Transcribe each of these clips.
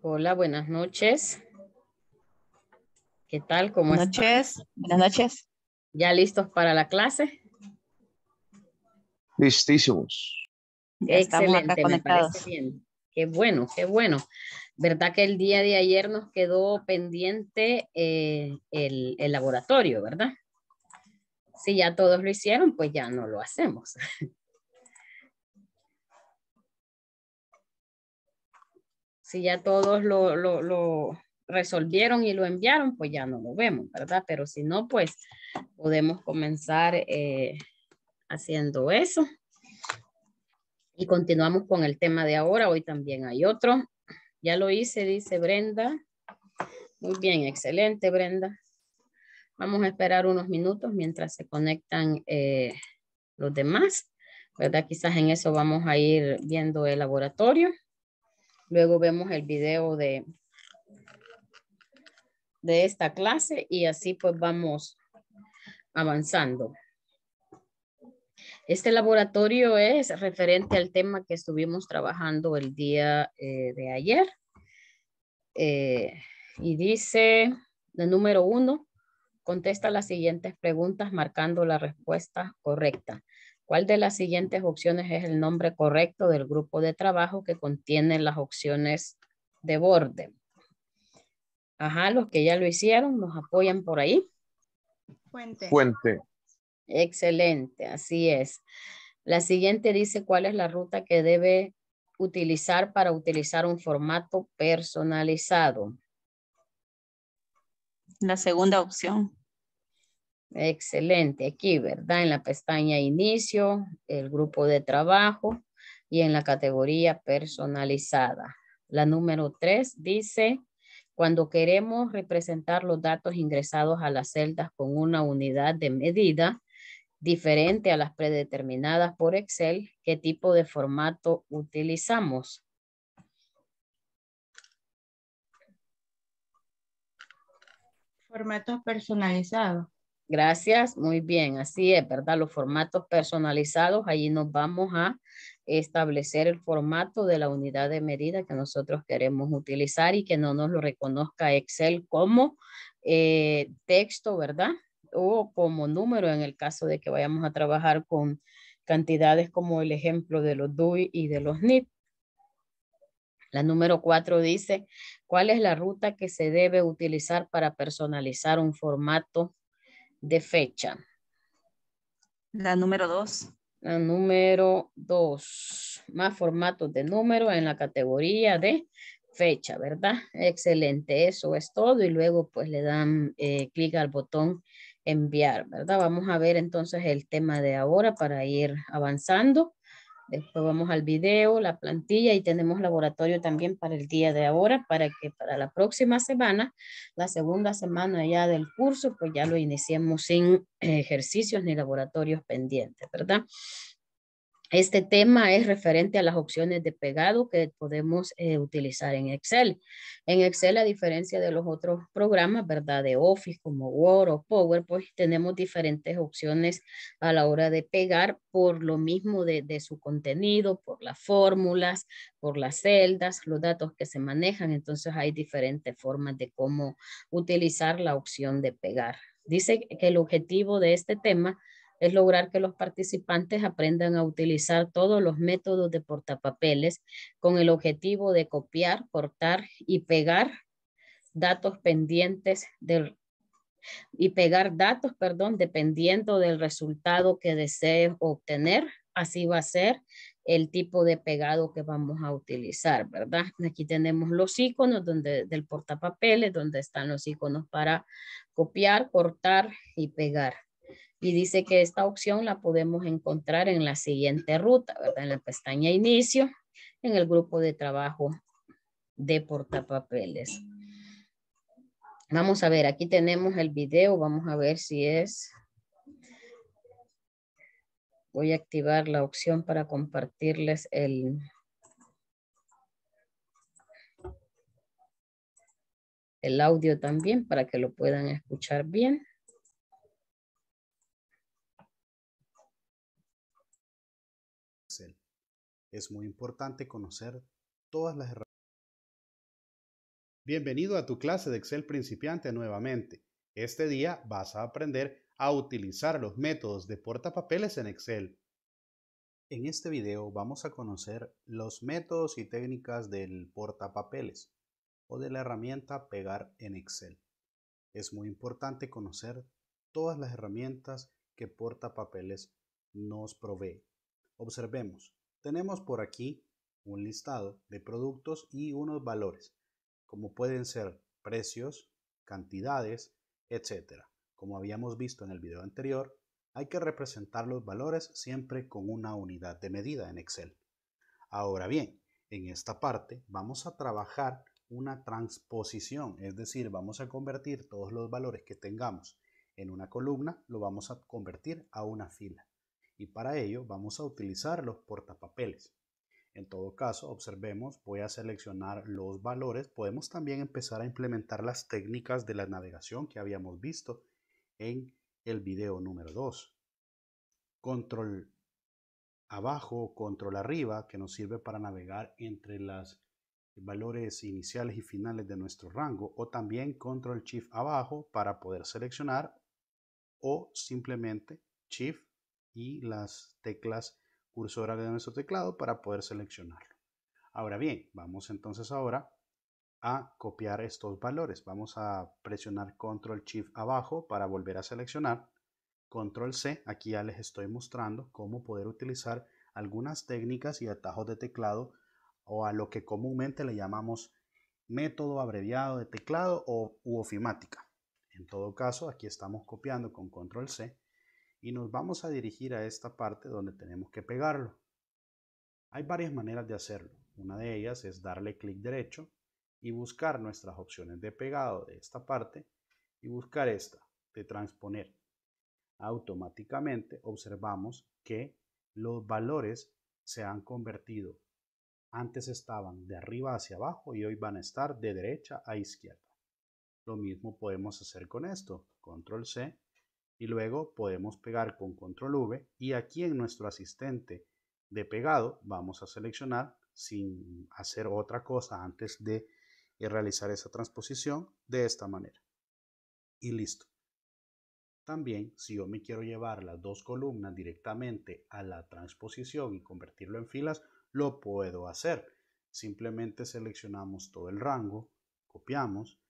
Hola, buenas noches. ¿Qué tal? ¿Cómo buenas noches. Buenas noches. ¿Ya listos para la clase? Listísimos. Excelente, me parece bien. Qué bueno, qué bueno. ¿Verdad que el día de ayer nos quedó pendiente eh, el laboratorio, verdad? Si ya todos lo hicieron, pues ya no lo hacemos. si ya todos lo, resolvieron y lo enviaron, pues ya no lo vemos, ¿verdad? Pero si no, pues podemos comenzar eh, haciendo eso. Y continuamos con el tema de ahora. Hoy también hay otro. Ya lo hice, dice Brenda. Muy bien, excelente, Brenda. Vamos a esperar unos minutos mientras se conectan eh, los demás. ¿Verdad? Quizás en eso vamos a ir viendo el laboratorio. Luego vemos el video de, esta clase y así pues vamos avanzando. Este laboratorio es referente al tema que estuvimos trabajando el día eh, de ayer. Eh, y dice, de número uno, contesta las siguientes preguntas marcando la respuesta correcta. ¿Cuál de las siguientes opciones es el nombre correcto del grupo de trabajo que contiene las opciones de borde? Ajá, los que ya lo hicieron, nos apoyan por ahí. Fuente. Fuente. Excelente, así es. La siguiente dice cuál es la ruta que debe utilizar para utilizar un formato personalizado. La segunda opción. Excelente, aquí, ¿verdad? En la pestaña inicio, el grupo de trabajo y en la categoría personalizada. La número tres dice, cuando queremos representar los datos ingresados a las celdas con una unidad de medida diferente a las predeterminadas por Excel, ¿qué tipo de formato utilizamos? Formatos personalizados. Gracias, muy bien, así es, ¿verdad? Los formatos personalizados, allí nos vamos a establecer el formato de la unidad de medida que nosotros queremos utilizar y que no nos lo reconozca Excel como eh, texto, ¿verdad? O como número en el caso de que vayamos a trabajar con cantidades como el ejemplo de los DUI y de los NIT. La número cuatro dice, ¿cuál es la ruta que se debe utilizar para personalizar un formato de fecha. La número dos. La número dos. Más formatos de número en la categoría de fecha, ¿verdad? Excelente, eso es todo. Y luego pues le dan eh, clic al botón enviar, ¿verdad? Vamos a ver entonces el tema de ahora para ir avanzando. Después vamos al video, la plantilla y tenemos laboratorio también para el día de ahora para que para la próxima semana, la segunda semana ya del curso, pues ya lo iniciemos sin eh, ejercicios ni laboratorios pendientes, ¿verdad? Este tema es referente a las opciones de pegado que podemos eh, utilizar en Excel. En Excel, a diferencia de los otros programas, ¿verdad? De Office como Word o PowerPoint, pues tenemos diferentes opciones a la hora de pegar por lo mismo de, de su contenido, por las fórmulas, por las celdas, los datos que se manejan. Entonces hay diferentes formas de cómo utilizar la opción de pegar. Dice que el objetivo de este tema es es lograr que los participantes aprendan a utilizar todos los métodos de portapapeles con el objetivo de copiar, cortar y pegar datos pendientes del y pegar datos, perdón, dependiendo del resultado que desees obtener. Así va a ser el tipo de pegado que vamos a utilizar, ¿verdad? Aquí tenemos los iconos donde, del portapapeles, donde están los iconos para copiar, cortar y pegar. Y dice que esta opción la podemos encontrar en la siguiente ruta, En la pestaña inicio, en el grupo de trabajo de portapapeles. Vamos a ver, aquí tenemos el video, vamos a ver si es... Voy a activar la opción para compartirles el... el audio también para que lo puedan escuchar bien. es muy importante conocer todas las herramientas. Bienvenido a tu clase de Excel principiante nuevamente. Este día vas a aprender a utilizar los métodos de portapapeles en Excel. En este video vamos a conocer los métodos y técnicas del portapapeles o de la herramienta pegar en Excel. Es muy importante conocer todas las herramientas que portapapeles nos provee. Observemos, tenemos por aquí un listado de productos y unos valores, como pueden ser precios, cantidades, etc. Como habíamos visto en el video anterior, hay que representar los valores siempre con una unidad de medida en Excel. Ahora bien, en esta parte vamos a trabajar una transposición, es decir, vamos a convertir todos los valores que tengamos en una columna, lo vamos a convertir a una fila y para ello vamos a utilizar los portapapeles. En todo caso, observemos, voy a seleccionar los valores. Podemos también empezar a implementar las técnicas de la navegación que habíamos visto en el video número 2. Control abajo, control arriba, que nos sirve para navegar entre los valores iniciales y finales de nuestro rango, o también control shift abajo para poder seleccionar, o simplemente shift y las teclas cursoras de nuestro teclado para poder seleccionarlo. Ahora bien, vamos entonces ahora a copiar estos valores. Vamos a presionar Control Shift abajo para volver a seleccionar. Control C, aquí ya les estoy mostrando cómo poder utilizar algunas técnicas y atajos de teclado o a lo que comúnmente le llamamos método abreviado de teclado o u ofimática. En todo caso, aquí estamos copiando con Control C y nos vamos a dirigir a esta parte donde tenemos que pegarlo. Hay varias maneras de hacerlo. Una de ellas es darle clic derecho y buscar nuestras opciones de pegado de esta parte y buscar esta de transponer. Automáticamente observamos que los valores se han convertido. Antes estaban de arriba hacia abajo y hoy van a estar de derecha a izquierda. Lo mismo podemos hacer con esto. Control C y luego podemos pegar con control V y aquí en nuestro asistente de pegado vamos a seleccionar sin hacer otra cosa antes de eh, realizar esa transposición de esta manera y listo. También, si yo me quiero llevar las dos columnas directamente a la transposición y convertirlo en filas, lo puedo hacer. Simplemente seleccionamos todo el rango, copiamos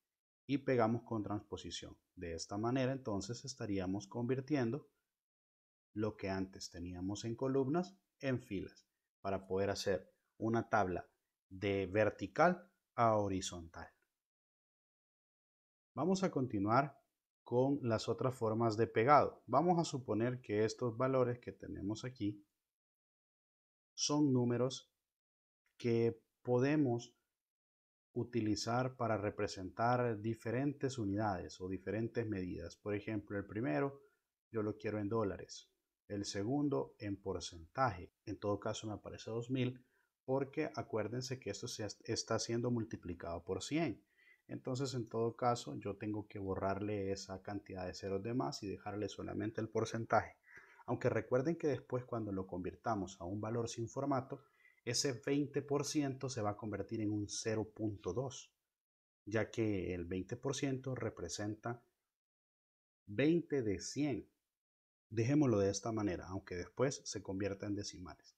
y pegamos con transposición. De esta manera entonces estaríamos convirtiendo lo que antes teníamos en columnas en filas para poder hacer una tabla de vertical a horizontal. Vamos a continuar con las otras formas de pegado. Vamos a suponer que estos valores que tenemos aquí son números que podemos utilizar para representar diferentes unidades o diferentes medidas. Por ejemplo, el primero yo lo quiero en dólares, el segundo en porcentaje. En todo caso me aparece 2000 porque acuérdense que esto se está siendo multiplicado por 100. Entonces, en todo caso, yo tengo que borrarle esa cantidad de ceros de más y dejarle solamente el porcentaje. Aunque recuerden que después cuando lo convirtamos a un valor sin formato, ese 20% se va a convertir en un 0.2, ya que el 20% representa 20 de 100. Dejémoslo de esta manera, aunque después se convierta en decimales.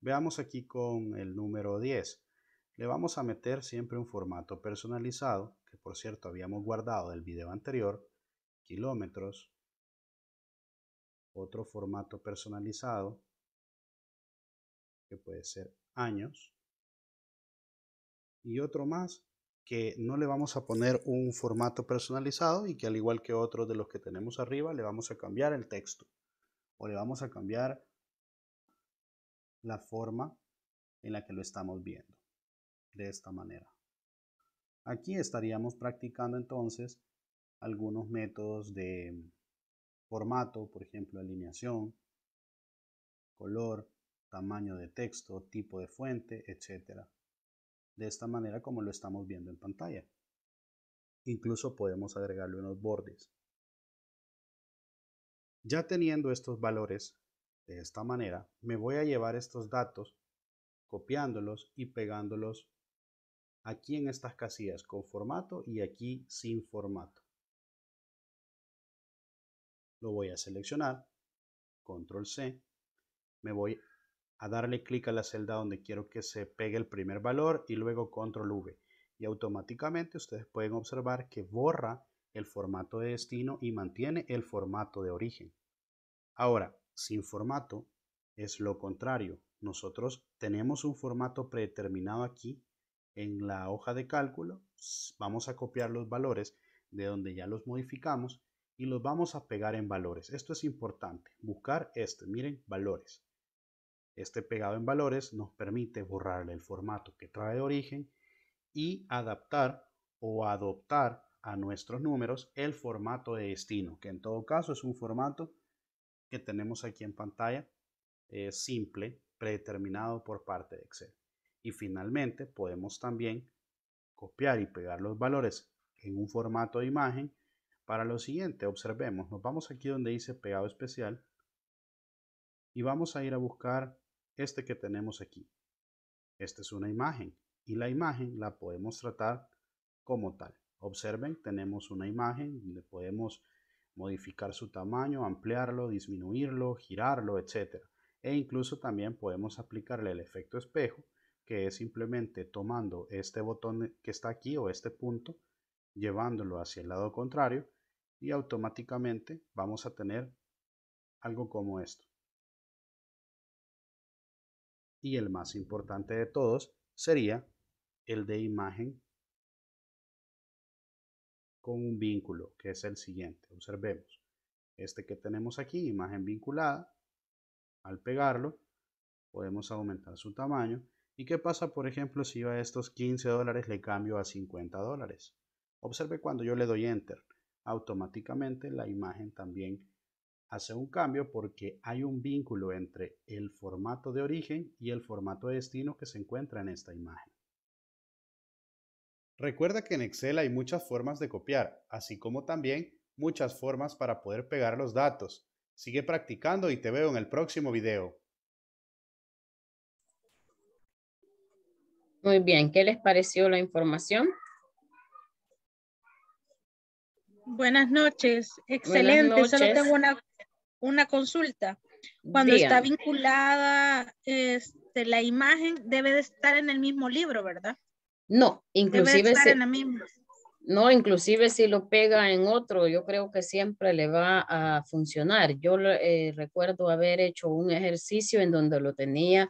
Veamos aquí con el número 10. Le vamos a meter siempre un formato personalizado, que por cierto habíamos guardado del video anterior, kilómetros, otro formato personalizado, que puede ser años. Y otro más que no le vamos a poner un formato personalizado y que al igual que otros de los que tenemos arriba, le vamos a cambiar el texto o le vamos a cambiar la forma en la que lo estamos viendo de esta manera. Aquí estaríamos practicando entonces algunos métodos de formato, por ejemplo, alineación, color, tamaño de texto, tipo de fuente, etc. De esta manera como lo estamos viendo en pantalla. Incluso podemos agregarle unos bordes. Ya teniendo estos valores de esta manera, me voy a llevar estos datos copiándolos y pegándolos aquí en estas casillas con formato y aquí sin formato. Lo voy a seleccionar, control C, me voy a darle clic a la celda donde quiero que se pegue el primer valor y luego control V. Y automáticamente ustedes pueden observar que borra el formato de destino y mantiene el formato de origen. Ahora, sin formato es lo contrario. Nosotros tenemos un formato predeterminado aquí en la hoja de cálculo. Vamos a copiar los valores de donde ya los modificamos y los vamos a pegar en valores. Esto es importante. Buscar este, miren, valores. Este pegado en valores nos permite borrarle el formato que trae de origen y adaptar o adoptar a nuestros números el formato de destino, que en todo caso es un formato que tenemos aquí en pantalla eh, simple, predeterminado por parte de Excel. Y finalmente podemos también copiar y pegar los valores en un formato de imagen para lo siguiente. Observemos, nos vamos aquí donde dice pegado especial y vamos a ir a buscar este que tenemos aquí. Esta es una imagen y la imagen la podemos tratar como tal. Observen, tenemos una imagen donde podemos modificar su tamaño, ampliarlo, disminuirlo, girarlo, etc. E incluso también podemos aplicarle el efecto espejo, que es simplemente tomando este botón que está aquí o este punto, llevándolo hacia el lado contrario y automáticamente vamos a tener algo como esto y el más importante de todos sería el de imagen con un vínculo, que es el siguiente. Observemos. Este que tenemos aquí, imagen vinculada, al pegarlo, podemos aumentar su tamaño. ¿Y qué pasa, por ejemplo, si yo a estos 15 dólares le cambio a 50 dólares? Observe cuando yo le doy Enter, automáticamente la imagen también hace un cambio porque hay un vínculo entre el formato de origen y el formato de destino que se encuentra en esta imagen. Recuerda que en Excel hay muchas formas de copiar, así como también muchas formas para poder pegar los datos. Sigue practicando y te veo en el próximo video. Muy bien, ¿qué les pareció la información? Buenas noches, excelente. Solo tengo una una consulta. Cuando está vinculada este, la imagen, debe de estar en el mismo libro, ¿verdad? No, inclusive si, No, inclusive si lo pega en otro, yo creo que siempre le va a funcionar. Yo eh, recuerdo haber hecho un ejercicio en donde lo tenía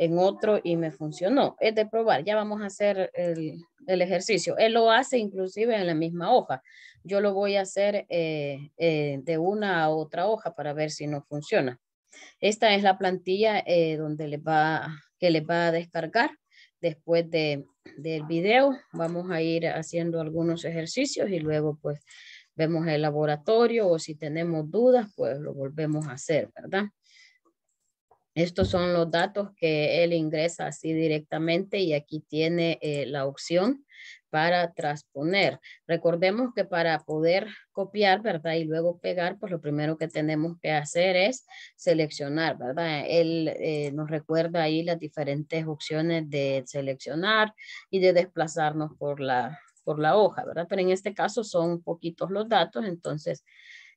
en otro y me funcionó. Es de probar, ya vamos a hacer el, ejercicio. Él lo hace inclusive en la misma hoja. Yo lo voy a hacer eh, eh, de una a otra hoja para ver si no funciona. Esta es la plantilla eh, donde les va, que les va a descargar después de, del video. Vamos a ir haciendo algunos ejercicios y luego pues vemos el laboratorio o si tenemos dudas pues lo volvemos a hacer, ¿verdad? Estos son los datos que él ingresa así directamente y aquí tiene eh, la opción para transponer. Recordemos que para poder copiar, ¿verdad? Y luego pegar, pues lo primero que tenemos que hacer es seleccionar, ¿verdad? Él eh, nos recuerda ahí las diferentes opciones de seleccionar y de desplazarnos por la, por la hoja, ¿verdad? Pero en este caso son poquitos los datos, entonces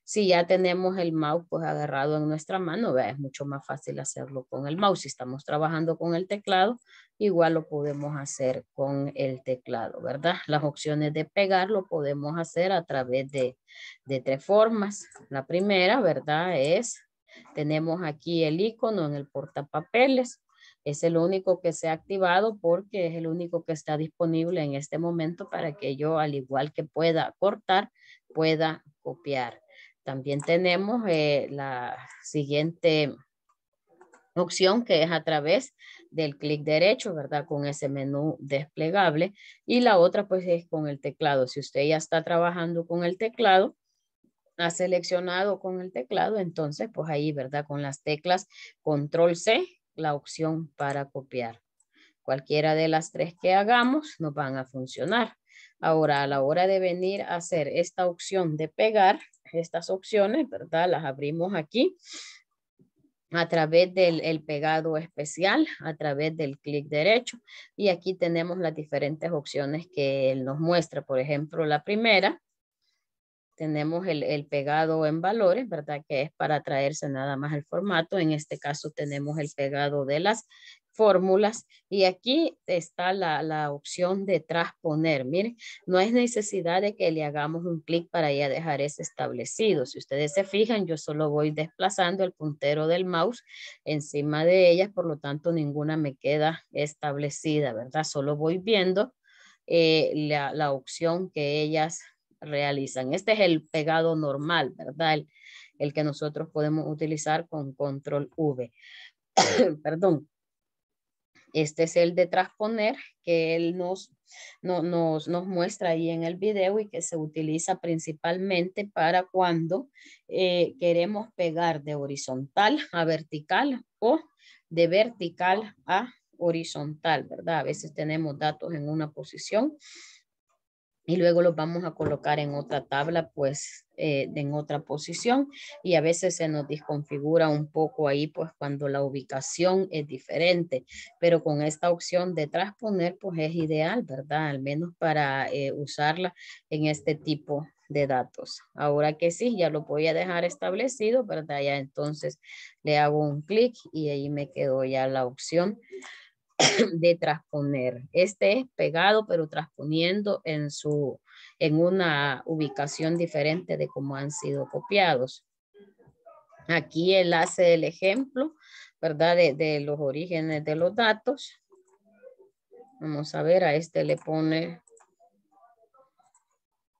si ya tenemos el mouse pues, agarrado en nuestra mano, es mucho más fácil hacerlo con el mouse. Si estamos trabajando con el teclado, igual lo podemos hacer con el teclado, ¿verdad? Las opciones de pegar lo podemos hacer a través de, de tres formas. La primera, ¿verdad? Es, tenemos aquí el icono en el portapapeles. Es el único que se ha activado porque es el único que está disponible en este momento para que yo, al igual que pueda cortar, pueda copiar. También tenemos eh, la siguiente opción que es a través del clic derecho, ¿verdad? Con ese menú desplegable. Y la otra pues es con el teclado. Si usted ya está trabajando con el teclado, ha seleccionado con el teclado, entonces pues ahí, ¿verdad? Con las teclas control C, la opción para copiar. Cualquiera de las tres que hagamos nos van a funcionar. Ahora, a la hora de venir a hacer esta opción de pegar, estas opciones, ¿verdad? Las abrimos aquí a través del pegado especial, a través del clic derecho. Y aquí tenemos las diferentes opciones que nos muestra. Por ejemplo, la primera, tenemos el, el, pegado en valores, ¿verdad? Que es para traerse nada más el formato. En este caso tenemos el pegado de las fórmulas y aquí está la, opción de transponer. Miren, no es necesidad de que le hagamos un clic para ya dejar ese establecido. Si ustedes se fijan, yo solo voy desplazando el puntero del mouse encima de ellas, por lo tanto ninguna me queda establecida, ¿verdad? Solo voy viendo eh, la, opción que ellas realizan. Este es el pegado normal, ¿verdad? el que nosotros podemos utilizar con control V. Perdón este es el de transponer que él nos, nos, nos, muestra ahí en el video y que se utiliza principalmente para cuando eh, queremos pegar de horizontal a vertical o de vertical a horizontal, ¿verdad? A veces tenemos datos en una posición y luego los vamos a colocar en otra tabla, pues eh, en otra posición y a veces se nos desconfigura un poco ahí pues cuando la ubicación es diferente pero con esta opción de transponer pues es ideal verdad al menos para eh, usarla en este tipo de datos ahora que sí ya lo voy a dejar establecido verdad ya entonces le hago un clic y ahí me quedó ya la opción de transponer este es pegado pero transponiendo en su en una ubicación diferente de cómo han sido copiados. Aquí él hace el ejemplo, ¿verdad? De, los orígenes de los datos. Vamos a ver, a este le pone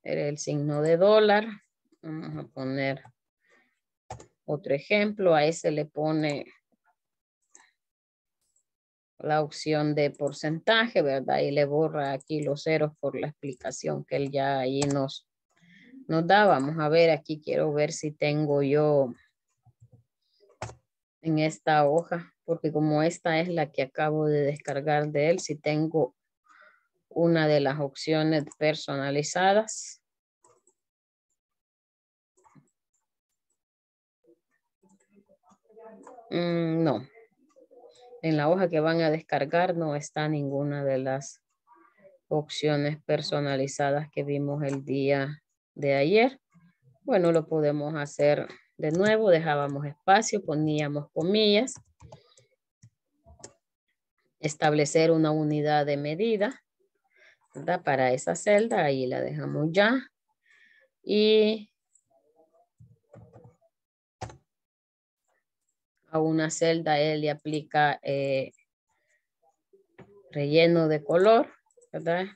el signo de dólar. Vamos a poner otro ejemplo, a ese le pone la opción de porcentaje, ¿verdad? Y le borra aquí los ceros por la explicación que él ya ahí nos, nos da. Vamos a ver, aquí quiero ver si tengo yo en esta hoja, porque como esta es la que acabo de descargar de él, si tengo una de las opciones personalizadas. Mm, no. no, en la hoja que van a descargar no está ninguna de las opciones personalizadas que vimos el día de ayer. Bueno, lo podemos hacer de nuevo, dejábamos espacio, poníamos comillas, establecer una unidad de medida para esa celda, ahí la dejamos ya. Y a una celda, él le aplica eh, relleno de color, ¿verdad?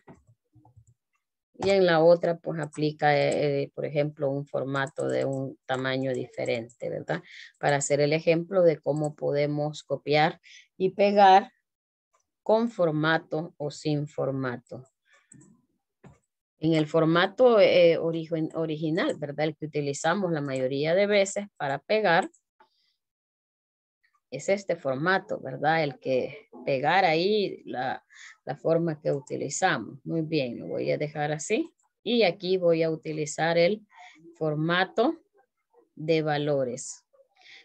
Y en la otra, pues aplica, eh, por ejemplo, un formato de un tamaño diferente, ¿verdad? Para hacer el ejemplo de cómo podemos copiar y pegar con formato o sin formato. En el formato eh, origen, original, ¿verdad? El que utilizamos la mayoría de veces para pegar, es este formato, ¿verdad? El que pegar ahí la, forma que utilizamos. Muy bien, lo voy a dejar así. Y aquí voy a utilizar el formato de valores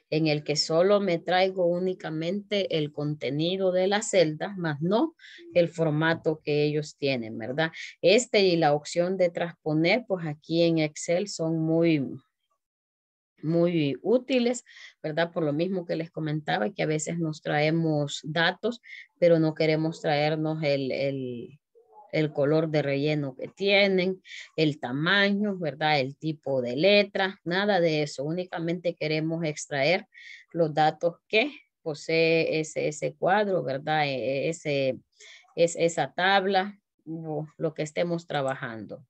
en el que solo me traigo únicamente el contenido de las celdas, más no el formato que ellos tienen, ¿verdad? Este y la opción de transponer, pues aquí en Excel son muy, muy útiles, ¿verdad? Por lo mismo que les comentaba, que a veces nos traemos datos, pero no queremos traernos el, color de relleno que tienen, el tamaño, ¿verdad? El tipo de letra, nada de eso. Únicamente queremos extraer los datos que posee ese, cuadro, ¿verdad? E, e, ese, es, esa tabla, lo que estemos trabajando.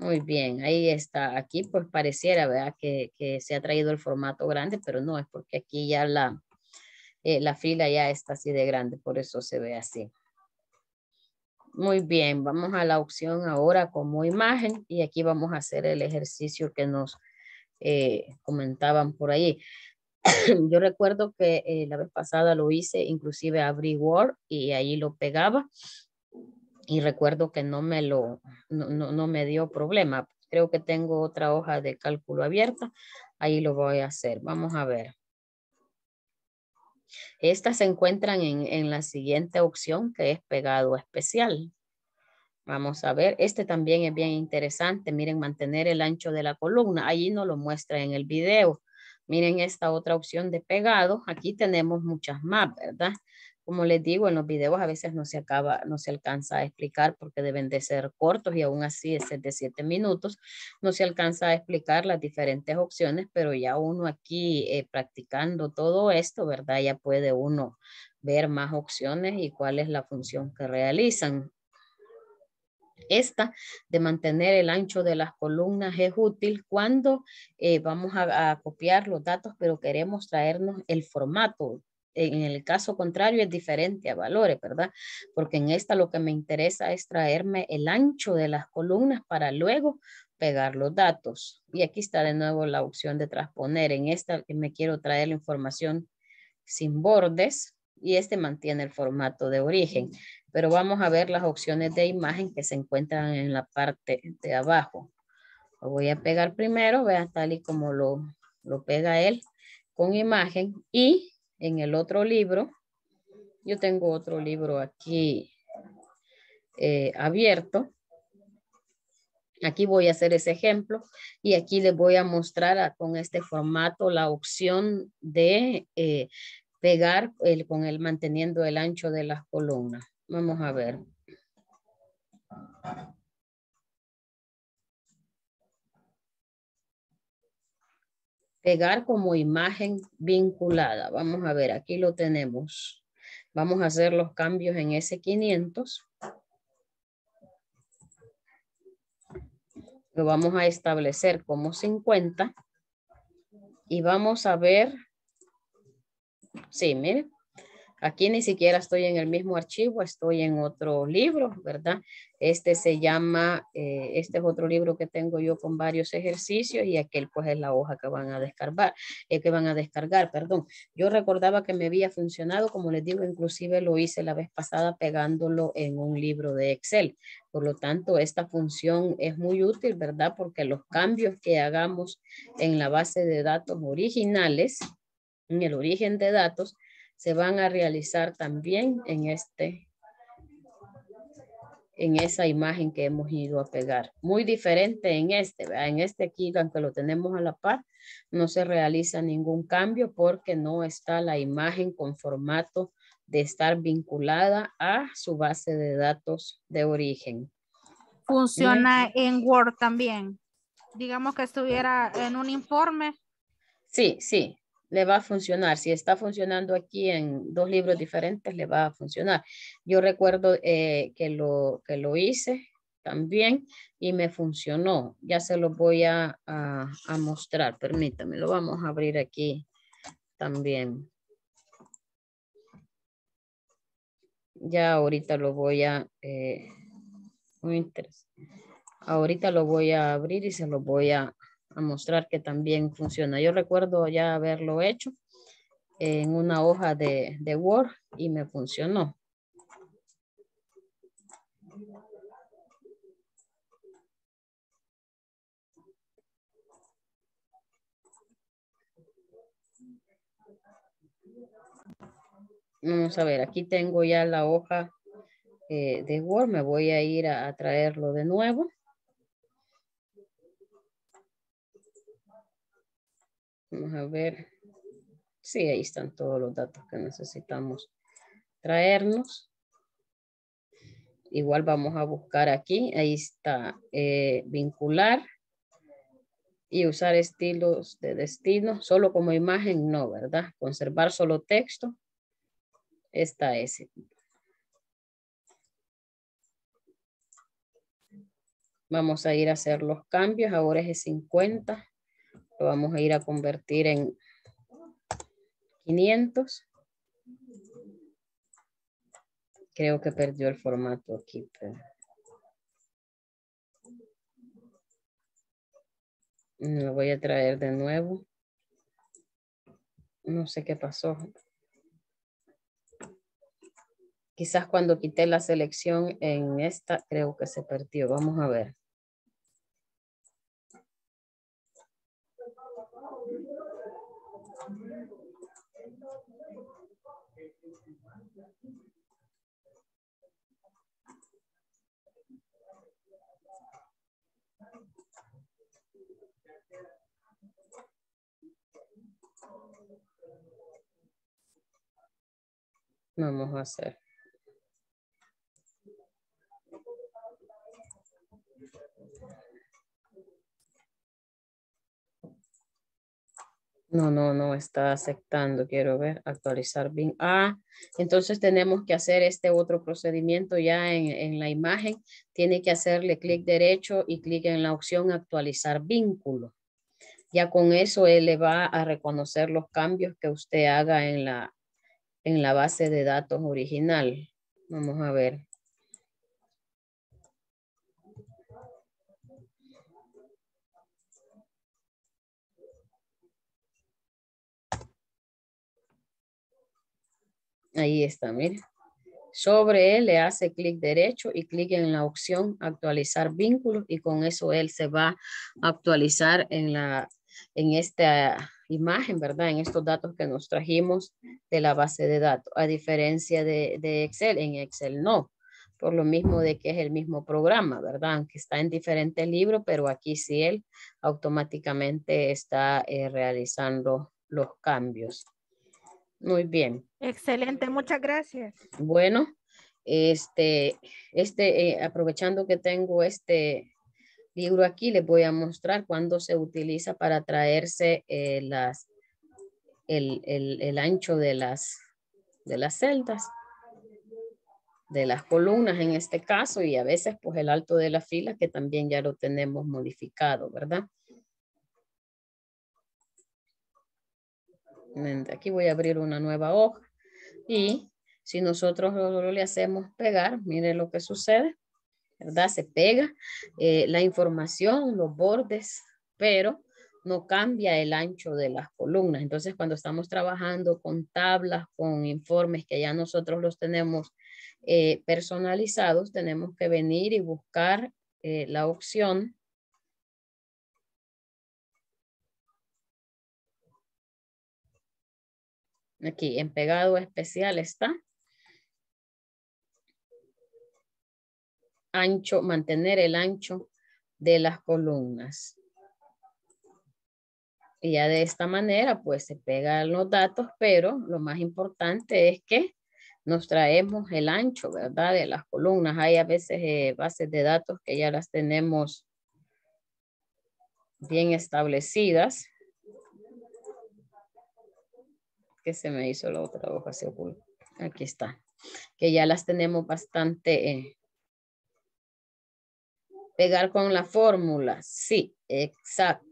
Muy bien, ahí está. Aquí pues pareciera, ¿verdad? Que, se ha traído el formato grande, pero no, es porque aquí ya la, eh, la fila ya está así de grande, por eso se ve así. Muy bien, vamos a la opción ahora como imagen y aquí vamos a hacer el ejercicio que nos eh, comentaban por ahí. Yo recuerdo que eh, la vez pasada lo hice, inclusive abrí Word y ahí lo pegaba y recuerdo que no me lo, no, me dio problema. Creo que tengo otra hoja de cálculo abierta, ahí lo voy a hacer. Vamos a ver. Estas se encuentran en, la siguiente opción que es pegado especial. Vamos a ver, este también es bien interesante. Miren, mantener el ancho de la columna. Ahí no lo muestra en el video. Miren esta otra opción de pegado. Aquí tenemos muchas más, ¿verdad? Como les digo, en los videos a veces no se acaba, no se alcanza a explicar porque deben de ser cortos y aún así es de siete minutos, no se alcanza a explicar las diferentes opciones, pero ya uno aquí eh, practicando todo esto, ¿verdad? Ya puede uno ver más opciones y cuál es la función que realizan. Esta de mantener el ancho de las columnas es útil cuando eh, vamos a, a, copiar los datos, pero queremos traernos el formato en el caso contrario es diferente a valores, ¿verdad? Porque en esta lo que me interesa es traerme el ancho de las columnas para luego pegar los datos. Y aquí está de nuevo la opción de transponer. En esta eh, me quiero traer la información sin bordes y este mantiene el formato de origen. Pero vamos a ver las opciones de imagen que se encuentran en la parte de abajo. Lo voy a pegar primero, vea tal y como lo, lo pega él con imagen y en el otro libro. Yo tengo otro libro aquí eh, abierto. Aquí voy a hacer ese ejemplo y aquí les voy a mostrar con este formato la opción de eh, pegar con el manteniendo el ancho de las columnas. Vamos a ver. como imagen vinculada. Vamos a ver, aquí lo tenemos. Vamos a hacer los cambios en ese 500. Lo vamos a establecer como 50. Y vamos a ver, sí, miren, Aquí ni siquiera estoy en el mismo archivo, estoy en otro libro, ¿verdad? Este se llama, eh, este es otro libro que tengo yo con varios ejercicios y aquel pues es la hoja que van a descargar, eh, que van a descargar, perdón. Yo recordaba que me había funcionado, como les digo, inclusive lo hice la vez pasada pegándolo en un libro de Excel. Por lo tanto, esta función es muy útil, ¿verdad? Porque los cambios que hagamos en la base de datos originales, en el origen de datos, se van a realizar también en este en esa imagen que hemos ido a pegar. Muy diferente en este, en este aquí, aunque lo tenemos a la par, no se realiza ningún cambio porque no está la imagen con formato de estar vinculada a su base de datos de origen. Funciona en Word también. Digamos que estuviera en un informe. Sí, sí, le va a funcionar. Si está funcionando aquí en dos libros diferentes, le va a funcionar. Yo recuerdo eh, que, lo, que lo hice también y me funcionó. Ya se lo voy a, a, mostrar. Permítame, lo vamos a abrir aquí también. Ya ahorita lo voy a... Eh, muy Ahorita lo voy a abrir y se lo voy a, mostrar que también funciona. Yo recuerdo ya haberlo hecho en una hoja de, Word y me funcionó. Vamos a ver, aquí tengo ya la hoja eh, de Word. Me voy a ir a traerlo de nuevo. Vamos a ver. Sí, ahí están todos los datos que necesitamos traernos. Igual vamos a buscar aquí. Ahí está eh, vincular y usar estilos de destino. Solo como imagen, no, ¿verdad? Conservar solo texto. Esta es. Vamos a ir a hacer los cambios. Ahora es 50. Lo vamos a ir a convertir en 500. Creo que perdió el formato aquí. Lo voy a traer de nuevo. No sé qué pasó. Quizás cuando quité la selección en esta, creo que se perdió. Vamos a ver. vamos a hacer. No, no, no está aceptando. Quiero ver, actualizar Ah, entonces tenemos que hacer este otro procedimiento ya en, en la imagen. Tiene que hacerle clic derecho y clic en la opción actualizar vínculo. Ya con eso él le va a reconocer los cambios que usted haga en la, en la base de datos original. Vamos a ver. Ahí está, mire. Sobre él le hace clic derecho y clic en la opción actualizar vínculos y con eso él se va a actualizar en, la, en esta imagen, ¿verdad? En estos datos que nos trajimos de la base de datos, a diferencia de, Excel. En Excel no, por lo mismo de que es el mismo programa, ¿verdad? Aunque está en diferente libro, pero aquí sí él automáticamente está eh, realizando los cambios. Muy bien. Excelente, muchas gracias. Bueno, este, este eh, aprovechando que tengo este, libro aquí les voy a mostrar cuándo se utiliza para traerse eh, las, el, ancho de las, de las celdas, de las columnas en este caso, y a veces pues el alto de la fila que también ya lo tenemos modificado, ¿verdad? Aquí voy a abrir una nueva hoja y si nosotros solo lo le hacemos pegar, mire lo que sucede ¿verdad? Se pega eh, la información, los bordes, pero no cambia el ancho de las columnas. Entonces, cuando estamos trabajando con tablas, con informes que ya nosotros los tenemos eh, personalizados, tenemos que venir y buscar eh, la opción Aquí, en pegado especial está ancho, mantener el ancho de las columnas. Y ya de esta manera, pues se pegan los datos, pero lo más importante es que nos traemos el ancho, ¿verdad? De las columnas. Hay a veces eh, bases de datos que ya las tenemos bien establecidas. Que se me hizo la otra hoja, Aquí está. Que ya las tenemos bastante eh, Pegar con la fórmula. Sí, exacto.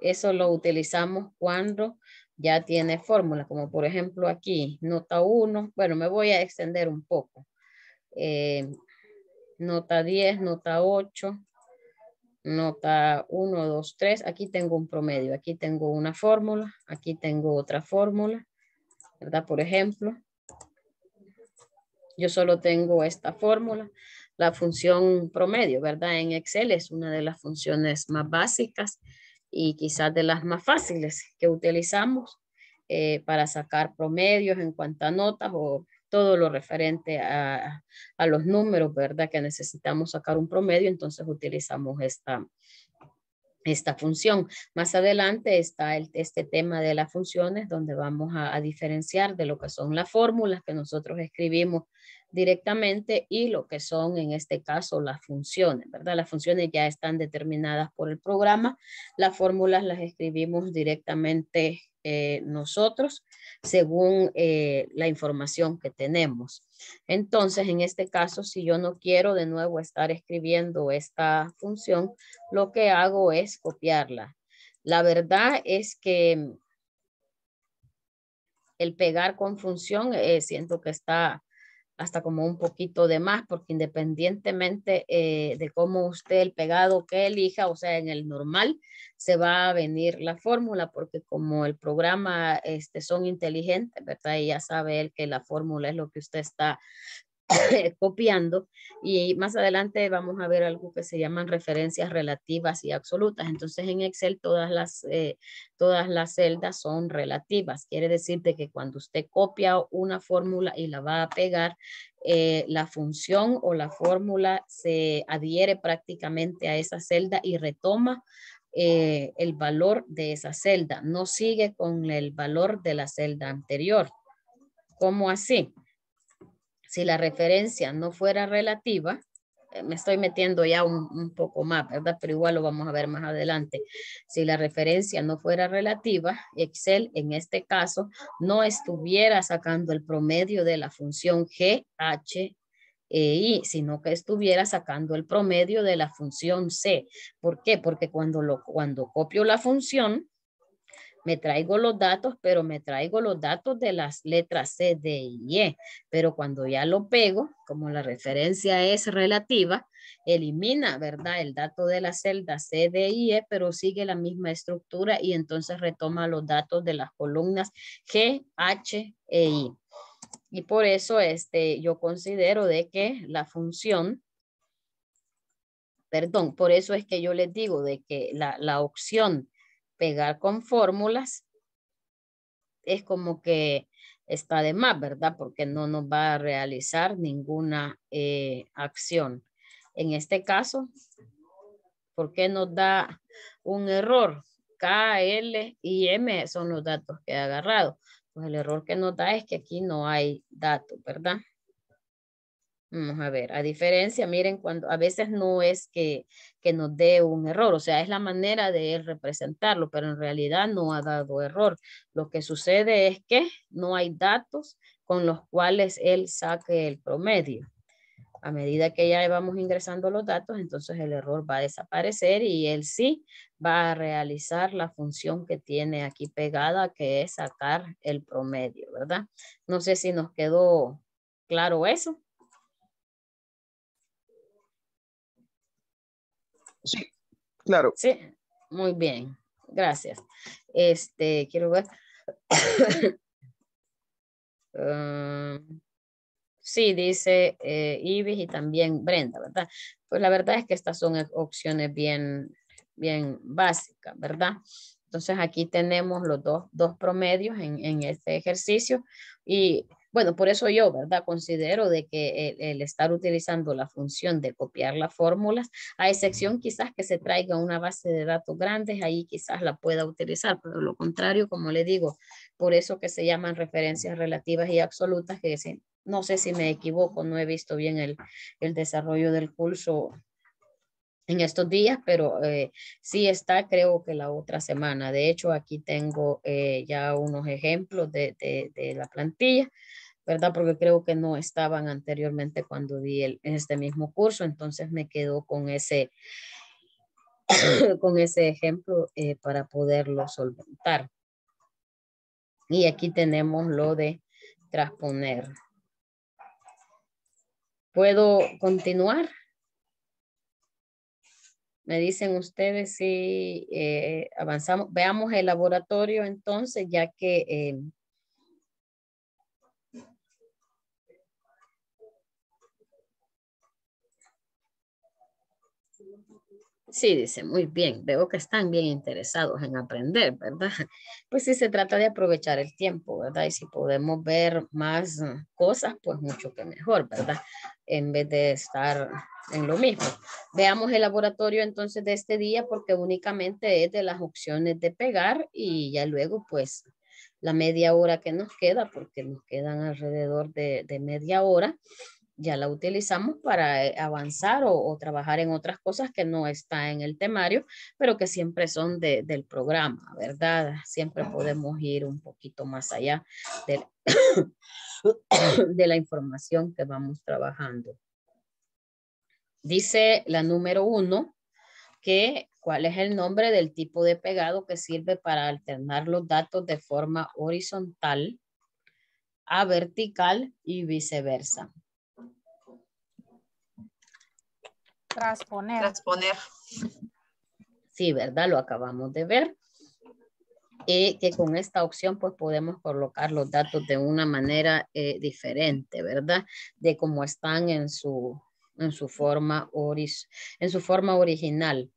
Eso lo utilizamos cuando ya tiene fórmula, como por ejemplo aquí, nota 1. Bueno, me voy a extender un poco. Eh, nota 10, nota 8, nota 1, 2, 3. Aquí tengo un promedio, aquí tengo una fórmula, aquí tengo otra fórmula, ¿verdad? Por ejemplo, yo solo tengo esta fórmula la función promedio, ¿verdad? En Excel es una de las funciones más básicas y quizás de las más fáciles que utilizamos eh, para sacar promedios en cuanto a notas o todo lo referente a, a los números, ¿verdad? Que necesitamos sacar un promedio, entonces utilizamos esta, esta función. Más adelante está el, este tema de las funciones donde vamos a, a diferenciar de lo que son las fórmulas que nosotros escribimos directamente y lo que son en este caso las funciones, ¿verdad? Las funciones ya están determinadas por el programa, las fórmulas las escribimos directamente eh, nosotros según eh, la información que tenemos. Entonces, en este caso, si yo no quiero de nuevo estar escribiendo esta función, lo que hago es copiarla. La verdad es que el pegar con función eh, siento que está hasta como un poquito de más, porque independientemente eh, de cómo usted el pegado que elija, o sea, en el normal, se va a venir la fórmula, porque como el programa este, son inteligentes, ¿verdad? Y ya sabe él que la fórmula es lo que usted está copiando y más adelante vamos a ver algo que se llaman referencias relativas y absolutas. Entonces en Excel todas las, eh, todas las celdas son relativas. Quiere decirte que cuando usted copia una fórmula y la va a pegar, eh, la función o la fórmula se adhiere prácticamente a esa celda y retoma eh, el valor de esa celda. No sigue con el valor de la celda anterior. ¿Cómo así? si la referencia no fuera relativa, eh, me estoy metiendo ya un, poco más, ¿verdad? Pero igual lo vamos a ver más adelante. Si la referencia no fuera relativa, Excel en este caso no estuviera sacando el promedio de la función G, H, y, e, sino que estuviera sacando el promedio de la función C. ¿Por qué? Porque cuando, lo, cuando copio la función, me traigo los datos, pero me traigo los datos de las letras C, D y E. Pero cuando ya lo pego, como la referencia es relativa, elimina, ¿verdad? El dato de la celda C, D y E, pero sigue la misma estructura y entonces retoma los datos de las columnas G, H e I. Y por eso este, yo considero de que la función perdón, por eso es que yo les digo de que la, la opción pegar con fórmulas es como que está de más, ¿verdad? Porque no nos va a realizar ninguna eh, acción. En este caso, ¿por qué nos da un error? K, L y M son los datos que he agarrado. Pues el error que nos da es que aquí no hay datos, ¿verdad? a ver, a diferencia, miren, cuando a veces no es que, que nos dé un error, o sea, es la manera de él representarlo, pero en realidad no ha dado error. Lo que sucede es que no hay datos con los cuales él saque el promedio. A medida que ya vamos ingresando los datos, entonces el error va a desaparecer y él sí va a realizar la función que tiene aquí pegada, que es sacar el promedio, ¿verdad? No sé si nos quedó claro eso. Sí, claro. Sí, muy bien. Gracias. Este, quiero ver. Um, sí, dice eh, Ibis y también Brenda, ¿verdad? Pues la verdad es que estas son opciones bien, bien básicas, ¿verdad? Entonces aquí tenemos los dos, promedios en, en este ejercicio y bueno, por eso yo, ¿verdad? Considero de que el, estar utilizando la función de copiar las fórmulas, a excepción quizás que se traiga una base de datos grandes, ahí quizás la pueda utilizar, pero lo contrario, como le digo, por eso que se llaman referencias relativas y absolutas, que no sé si me equivoco, no he visto bien el, el desarrollo del curso en estos días, pero eh, sí está, creo que la otra semana. De hecho, aquí tengo eh, ya unos ejemplos de, de, de la plantilla ¿verdad? Porque creo que no estaban anteriormente cuando di el, este mismo curso, entonces me quedo con ese, con ese ejemplo eh, para poderlo solventar. Y aquí tenemos lo de transponer. ¿Puedo continuar? Me dicen ustedes si eh, avanzamos. Veamos el laboratorio entonces, ya que eh, Sí, dice, muy bien, veo que están bien interesados en aprender, ¿verdad? Pues sí, se trata de aprovechar el tiempo, ¿verdad? Y si podemos ver más mm, cosas, pues mucho que mejor, ¿verdad? En vez de estar en lo mismo. Veamos el laboratorio entonces de este día porque únicamente es de las opciones de pegar y ya luego pues la media hora que nos queda, porque nos quedan alrededor de, de media hora, ya la utilizamos para eh, avanzar o, trabajar en otras cosas que no está en el temario, pero que siempre son del programa, ¿verdad? Siempre podemos ir un poquito más allá de, de la información que vamos trabajando. Dice la número uno que cuál es el nombre del tipo de pegado que sirve para alternar los datos de forma horizontal a vertical y viceversa. Transponer. Sí, ¿verdad? Lo acabamos de ver. Y que con esta opción pues podemos colocar los datos de una manera eh, diferente, ¿verdad? De cómo están en su, en su, forma oris, en su forma original.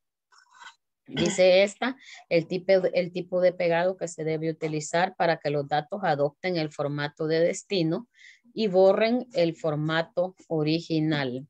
Dice esta, el tipo, el tipo de pegado que se debe utilizar para que los datos adopten el formato de destino y borren el formato original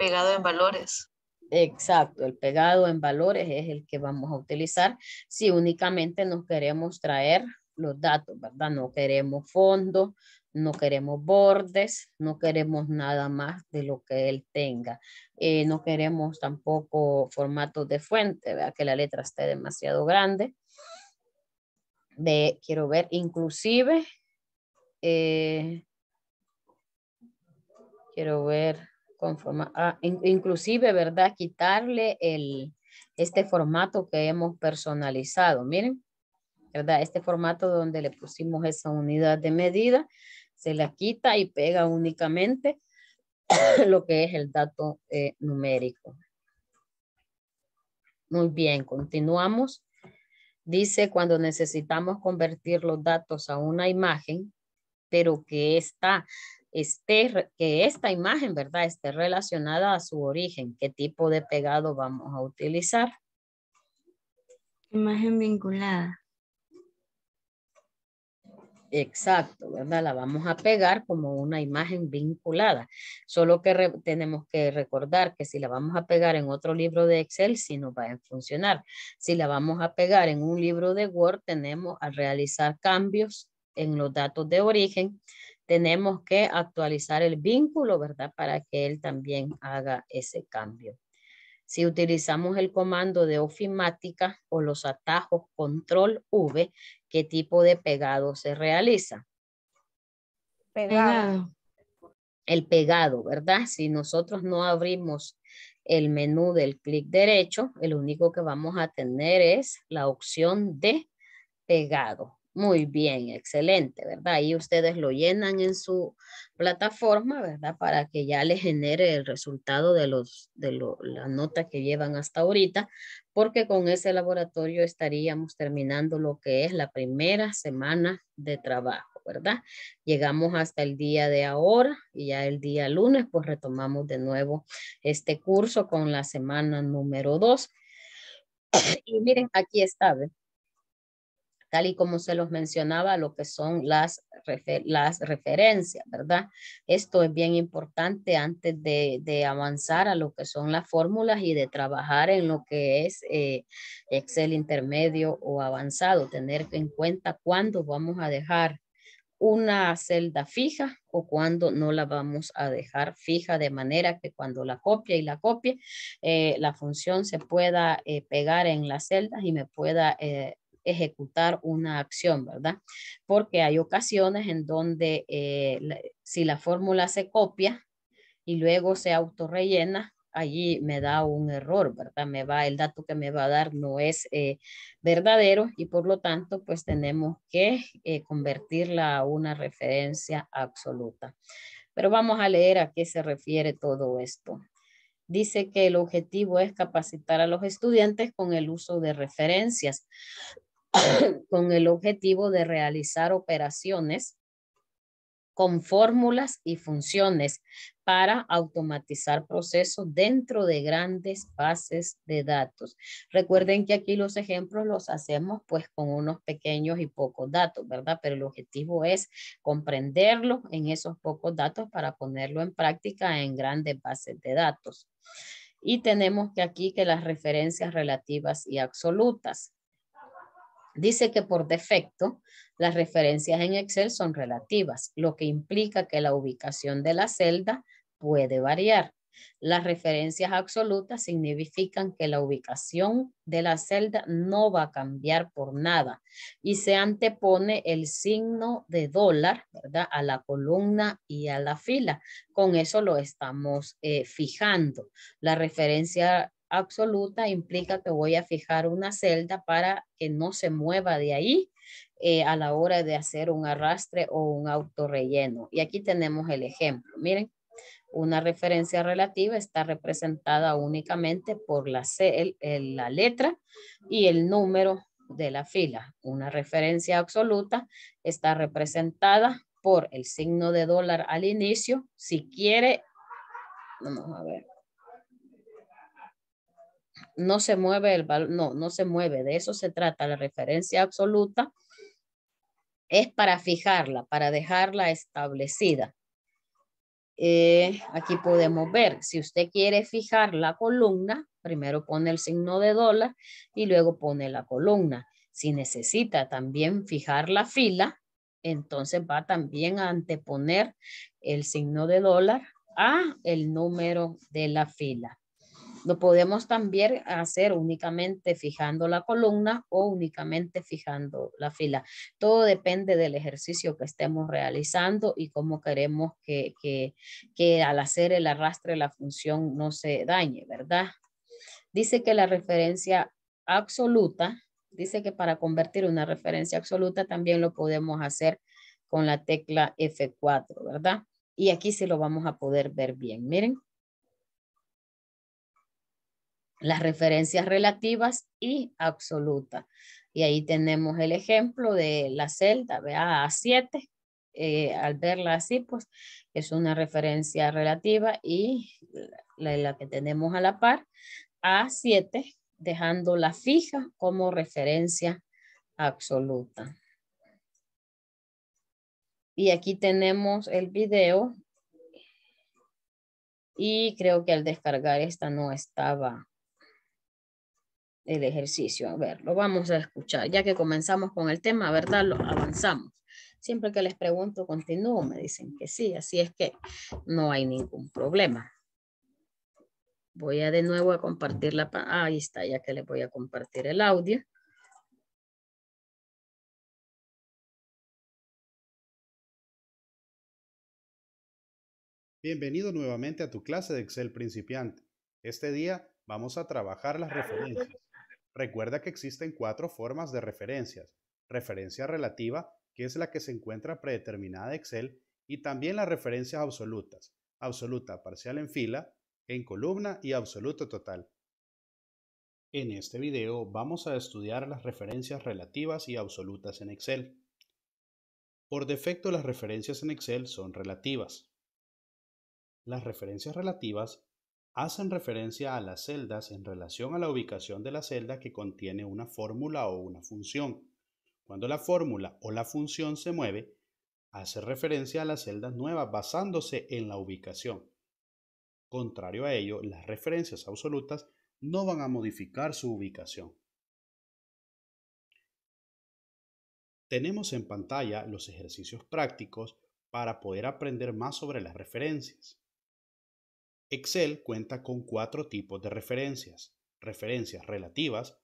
pegado en valores. Exacto, el pegado en valores es el que vamos a utilizar si únicamente nos queremos traer los datos, ¿verdad? No queremos fondo, no queremos bordes, no queremos nada más de lo que él tenga. Eh, no queremos tampoco formatos de fuente, vea Que la letra esté demasiado grande. quiero ver, inclusive, eh, quiero ver, Ah, inclusive, ¿verdad? Quitarle el, este formato que hemos personalizado. Miren, ¿verdad? Este formato donde le pusimos esa unidad de medida, se la quita y pega únicamente lo que es el dato eh, numérico. Muy bien, continuamos. Dice, cuando necesitamos convertir los datos a una imagen, pero que está que esta imagen, ¿verdad? Esté relacionada a su origen. ¿Qué tipo de pegado vamos a utilizar? Imagen vinculada. Exacto, ¿verdad? La vamos a pegar como una imagen vinculada. Solo que tenemos que recordar que si la vamos a pegar en otro libro de Excel, sí nos va a funcionar. Si la vamos a pegar en un libro de Word, tenemos a realizar cambios en los datos de origen tenemos que actualizar el vínculo, ¿verdad? Para que él también haga ese cambio. Si utilizamos el comando de ofimática o los atajos control V, ¿qué tipo de pegado se realiza? Pegado. El pegado, ¿verdad? Si nosotros no abrimos el menú del clic derecho, el único que vamos a tener es la opción de pegado. Muy bien, excelente, ¿verdad? Y ustedes lo llenan en su plataforma, ¿verdad? Para que ya les genere el resultado de, los, de lo, la nota que llevan hasta ahorita, porque con ese laboratorio estaríamos terminando lo que es la primera semana de trabajo, ¿verdad? Llegamos hasta el día de ahora y ya el día lunes pues retomamos de nuevo este curso con la semana número dos. Y miren, aquí está, ¿verdad? tal y como se los mencionaba, lo que son las, las referencias, ¿verdad? Esto es bien importante antes de, avanzar a lo que son las fórmulas y de trabajar en lo que es eh, Excel intermedio o avanzado, tener en cuenta cuándo vamos a dejar una celda fija o cuando no la vamos a dejar fija de manera que cuando la copie y la copie, eh, la función se pueda eh, pegar en las celdas y me pueda ejecutar una acción, ¿verdad? Porque hay ocasiones en donde eh, si la fórmula se copia y luego se autorrellena, allí me da un error, ¿verdad? Me va, el dato que me va a dar no es eh, verdadero y por lo tanto, pues tenemos que eh, convertirla a una referencia absoluta. Pero vamos a leer a qué se refiere todo esto. Dice que el objetivo es capacitar a los estudiantes con el uso de referencias con el objetivo de realizar operaciones con fórmulas y funciones para automatizar procesos dentro de grandes bases de datos. Recuerden que aquí los ejemplos los hacemos pues con unos pequeños y pocos datos, ¿verdad? Pero el objetivo es comprenderlo en esos pocos datos para ponerlo en práctica en grandes bases de datos. Y tenemos que aquí que las referencias relativas y absolutas. Dice que por defecto las referencias en Excel son relativas, lo que implica que la ubicación de la celda puede variar. Las referencias absolutas significan que la ubicación de la celda no va a cambiar por nada y se antepone el signo de dólar a la columna y a la fila. Con eso lo estamos eh, fijando. La referencia absoluta implica que voy a fijar una celda para que no se mueva de ahí eh, a la hora de hacer un arrastre o un autorrelleno. Y aquí tenemos el ejemplo. Miren, una referencia relativa está representada únicamente por la, cel la letra y el número de la fila. Una referencia absoluta está representada por el signo de dólar al inicio. Si quiere, vamos a ver, no se mueve el valor, no, no se mueve, de eso se trata, la referencia absoluta es para fijarla, para dejarla establecida. Eh, aquí podemos ver, si usted quiere fijar la columna, primero pone el signo de dólar y luego pone la columna. Si necesita también fijar la fila, entonces va también a anteponer el signo de dólar a el número de la fila. Lo podemos también hacer únicamente fijando la columna o únicamente fijando la fila. Todo depende del ejercicio que estemos realizando y cómo queremos que, al hacer el arrastre la función no se dañe, ¿verdad? Dice que la referencia absoluta, dice que para convertir una referencia absoluta también lo podemos hacer con la tecla F4, ¿verdad? Y aquí sí lo vamos a poder ver bien. Miren las referencias relativas y absolutas. Y ahí tenemos el ejemplo de la celda, A7, eh, al verla así, pues es una referencia relativa y la, que tenemos a la par, A7, dejando la fija como referencia absoluta. Y aquí tenemos el video. Y creo que al descargar esta no estaba el ejercicio. A ver, lo vamos a escuchar. Ya que comenzamos con el tema, ¿verdad? Lo avanzamos. Siempre que les pregunto, continúo, me dicen que sí, así es que no hay ningún problema. Voy a de nuevo a compartir la... Ah, ahí está, ya que les voy a compartir el audio. Bienvenido nuevamente a tu clase de Excel principiante. Este día vamos a trabajar las referencias Recuerda que existen cuatro formas de referencias. Referencia relativa, que es la que se encuentra predeterminada en Excel, y también las referencias absolutas. Absoluta parcial en fila, en columna y absoluto total. En este video vamos a estudiar las referencias relativas y absolutas en Excel. Por defecto las referencias en Excel son relativas. Las referencias relativas hacen referencia a las celdas en relación a la ubicación de la celda que contiene una fórmula o una función. Cuando la fórmula o la función se mueve, hace referencia a las celdas nuevas basándose en la ubicación. Contrario a ello, las referencias absolutas no van a modificar su ubicación. Tenemos en pantalla los ejercicios prácticos para poder aprender más sobre las referencias. Excel cuenta con cuatro tipos de referencias. Referencias relativas,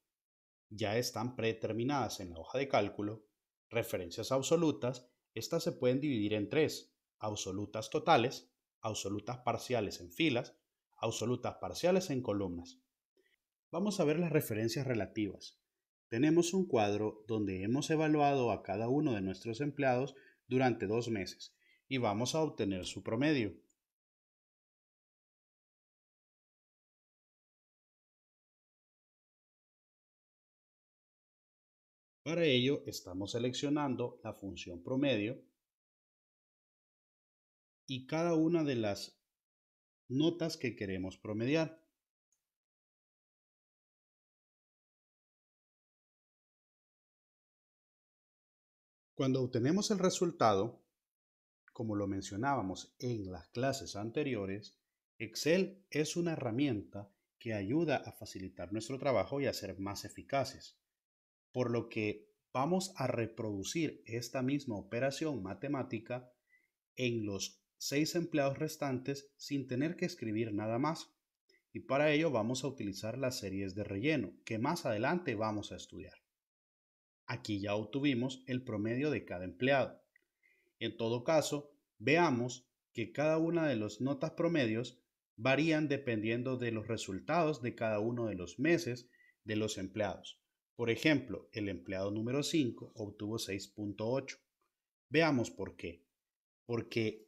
ya están predeterminadas en la hoja de cálculo. Referencias absolutas, estas se pueden dividir en tres. Absolutas totales, absolutas parciales en filas, absolutas parciales en columnas. Vamos a ver las referencias relativas. Tenemos un cuadro donde hemos evaluado a cada uno de nuestros empleados durante dos meses y vamos a obtener su promedio. Para ello estamos seleccionando la función promedio y cada una de las notas que queremos promediar. Cuando obtenemos el resultado, como lo mencionábamos en las clases anteriores, Excel es una herramienta que ayuda a facilitar nuestro trabajo y a ser más eficaces por lo que vamos a reproducir esta misma operación matemática en los seis empleados restantes sin tener que escribir nada más. Y para ello vamos a utilizar las series de relleno, que más adelante vamos a estudiar. Aquí ya obtuvimos el promedio de cada empleado. En todo caso, veamos que cada una de las notas promedios varían dependiendo de los resultados de cada uno de los meses de los empleados. Por ejemplo, el empleado número 5 obtuvo 6.8. Veamos por qué. Porque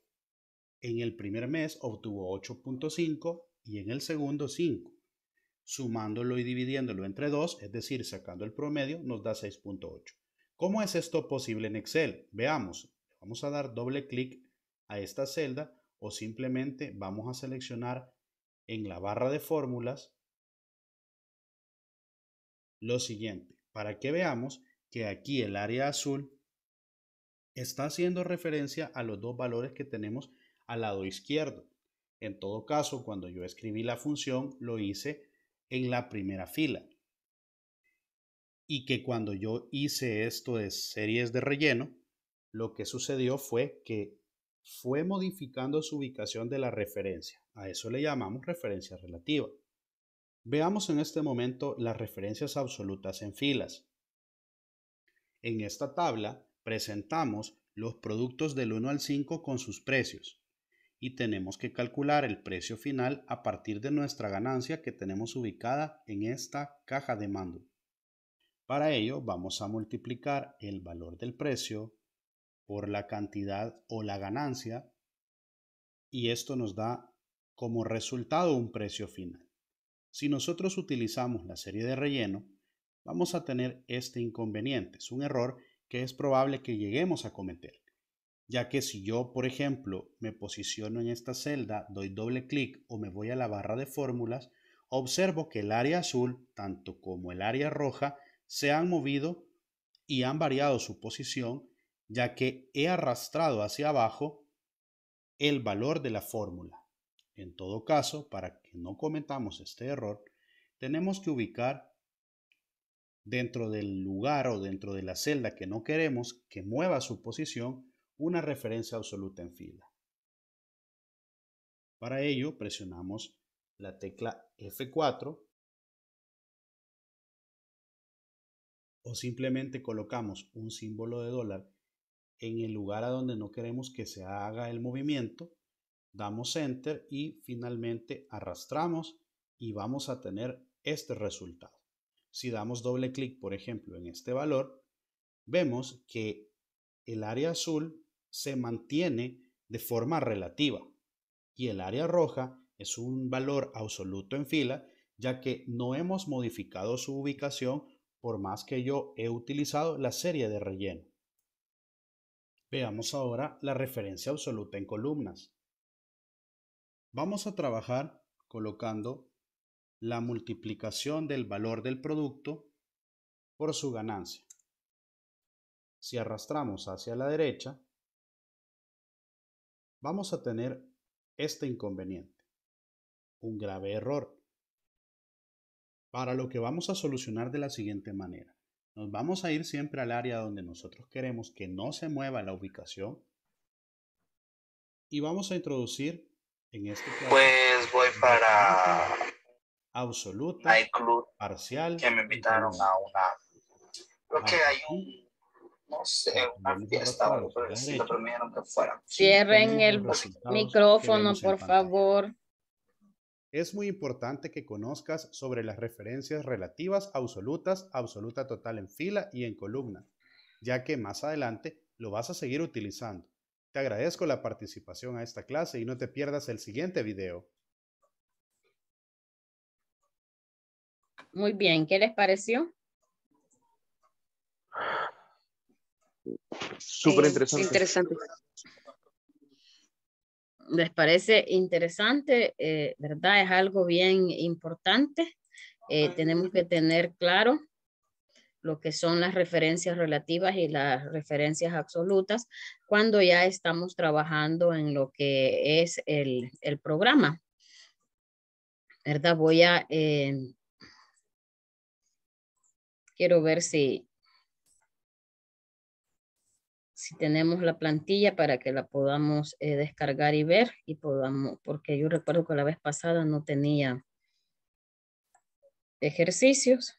en el primer mes obtuvo 8.5 y en el segundo 5. Sumándolo y dividiéndolo entre 2, es decir, sacando el promedio, nos da 6.8. ¿Cómo es esto posible en Excel? Veamos. Vamos a dar doble clic a esta celda o simplemente vamos a seleccionar en la barra de fórmulas lo siguiente, para que veamos que aquí el área azul está haciendo referencia a los dos valores que tenemos al lado izquierdo. En todo caso, cuando yo escribí la función, lo hice en la primera fila. Y que cuando yo hice esto de series de relleno, lo que sucedió fue que fue modificando su ubicación de la referencia. A eso le llamamos referencia relativa. Veamos en este momento las referencias absolutas en filas. En esta tabla presentamos los productos del 1 al 5 con sus precios y tenemos que calcular el precio final a partir de nuestra ganancia que tenemos ubicada en esta caja de mando. Para ello vamos a multiplicar el valor del precio por la cantidad o la ganancia y esto nos da como resultado un precio final. Si nosotros utilizamos la serie de relleno, vamos a tener este inconveniente. Es un error que es probable que lleguemos a cometer, ya que si yo, por ejemplo, me posiciono en esta celda, doy doble clic o me voy a la barra de fórmulas, observo que el área azul, tanto como el área roja, se han movido y han variado su posición, ya que he arrastrado hacia abajo el valor de la fórmula. En todo caso, para no cometamos este error, tenemos que ubicar dentro del lugar o dentro de la celda que no queremos que mueva su posición una referencia absoluta en fila. Para ello presionamos la tecla F4 o simplemente colocamos un símbolo de dólar en el lugar a donde no queremos que se haga el movimiento damos enter y finalmente arrastramos y vamos a tener este resultado. Si damos doble clic, por ejemplo, en este valor, vemos que el área azul se mantiene de forma relativa y el área roja es un valor absoluto en fila, ya que no hemos modificado su ubicación por más que yo he utilizado la serie de relleno. Veamos ahora la referencia absoluta en columnas. Vamos a trabajar colocando la multiplicación del valor del producto por su ganancia. Si arrastramos hacia la derecha, vamos a tener este inconveniente, un grave error, para lo que vamos a solucionar de la siguiente manera. Nos vamos a ir siempre al área donde nosotros queremos que no se mueva la ubicación y vamos a introducir este pues voy para absoluta, parcial, que me invitaron a una, creo que hay un, no sé, una fiesta pero lo que fuera. Cierren el micrófono, por favor. Es muy importante que conozcas sobre las referencias relativas, absolutas, absoluta total en fila y en columna, ya que más adelante lo vas a seguir utilizando agradezco la participación a esta clase y no te pierdas el siguiente video. Muy bien, ¿qué les pareció? Súper interesante. interesante. ¿Les parece interesante? Eh, ¿Verdad? Es algo bien importante. Eh, tenemos que tener claro lo que son las referencias relativas y las referencias absolutas, cuando ya estamos trabajando en lo que es el, programa. ¿Verdad? Voy a... Eh, quiero ver si, si tenemos la plantilla para que la podamos eh, descargar y ver y podamos, porque yo recuerdo que la vez pasada no tenía ejercicios.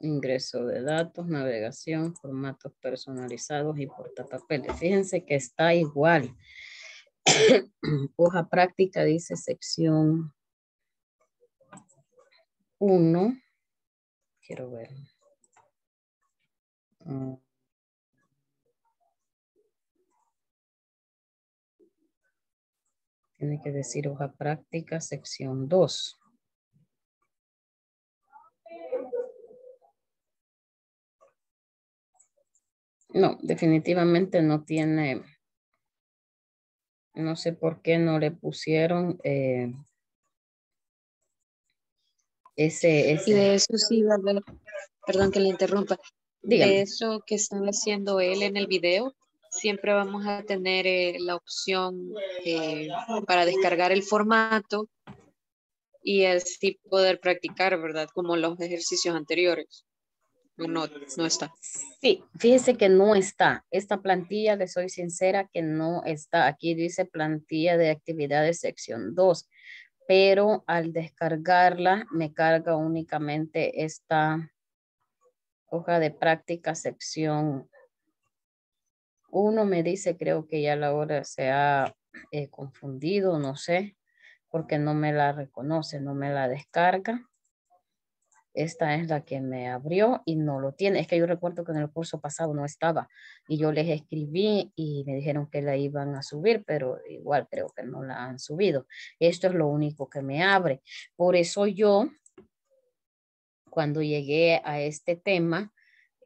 ingreso de datos, navegación, formatos personalizados y portapapeles. Fíjense que está igual. Hoja práctica dice sección 1. Quiero ver. Mm. tiene que decir hoja práctica, sección 2. No, definitivamente no tiene, no sé por qué no le pusieron eh, ese, de eso sí perdón que le interrumpa, de eso que está haciendo él en el video, siempre vamos a tener eh, la opción eh, para descargar el formato y así poder practicar, ¿verdad? Como los ejercicios anteriores. No, no está. Sí, fíjese que no está. Esta plantilla, le soy sincera, que no está. Aquí dice plantilla de actividades sección 2, pero al descargarla me carga únicamente esta hoja de práctica sección 1. Me dice, creo que ya la hora se ha eh, confundido, no sé, porque no me la reconoce, no me la descarga esta es la que me abrió y no lo tiene. Es que yo recuerdo que en el curso pasado no estaba y yo les escribí y me dijeron que la iban a subir, pero igual creo que no la han subido. Esto es lo único que me abre. Por eso yo, cuando llegué a este tema,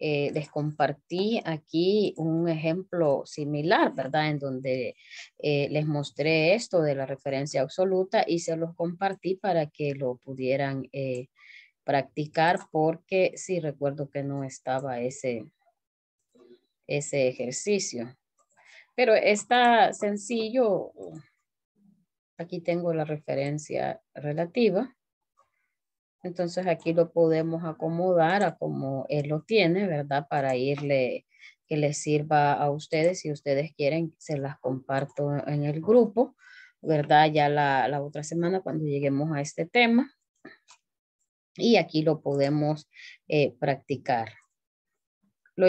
eh, les compartí aquí un ejemplo similar, ¿verdad? En donde eh, les mostré esto de la referencia absoluta y se los compartí para que lo pudieran eh, practicar porque sí recuerdo que no estaba ese, ese ejercicio. Pero está sencillo. Aquí tengo la referencia relativa. Entonces aquí lo podemos acomodar a como él lo tiene, ¿verdad? Para irle, que le sirva a ustedes. Si ustedes quieren, se las comparto en el grupo, ¿verdad? Ya la, la otra semana cuando lleguemos a este tema y aquí lo podemos eh, practicar. Lo,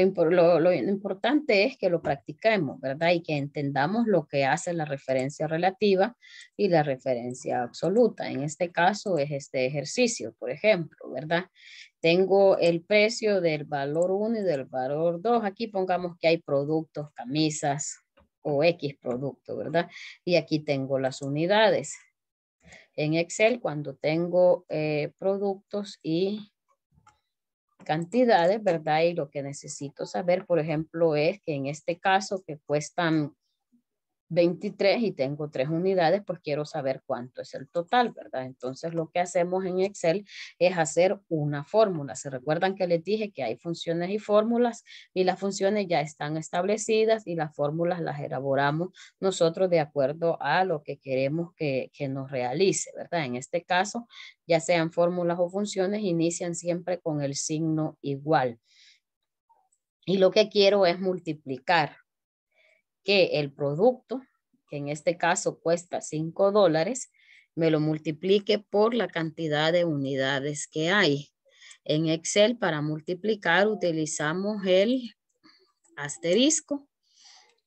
lo, importante es que lo practiquemos, ¿verdad? Y que entendamos lo que hace la referencia relativa y la referencia absoluta. En este caso es este ejercicio, por ejemplo, ¿verdad? Tengo el precio del valor 1 y del valor 2. Aquí pongamos que hay productos, camisas o X producto, ¿verdad? Y aquí tengo las unidades en Excel cuando tengo eh, productos y cantidades, ¿verdad? Y lo que necesito saber, por ejemplo, es que en este caso que cuestan 23 y tengo tres unidades, pues quiero saber cuánto es el total, ¿verdad? Entonces lo que hacemos en Excel es hacer una fórmula. ¿Se recuerdan que les dije que hay funciones y fórmulas? Y las funciones ya están establecidas y las fórmulas las elaboramos nosotros de acuerdo a lo que queremos que, que nos realice, ¿verdad? En este caso, ya sean fórmulas o funciones, inician siempre con el signo igual. Y lo que quiero es multiplicar, que el producto, que en este caso cuesta 5 dólares, me lo multiplique por la cantidad de unidades que hay. En Excel para multiplicar utilizamos el asterisco,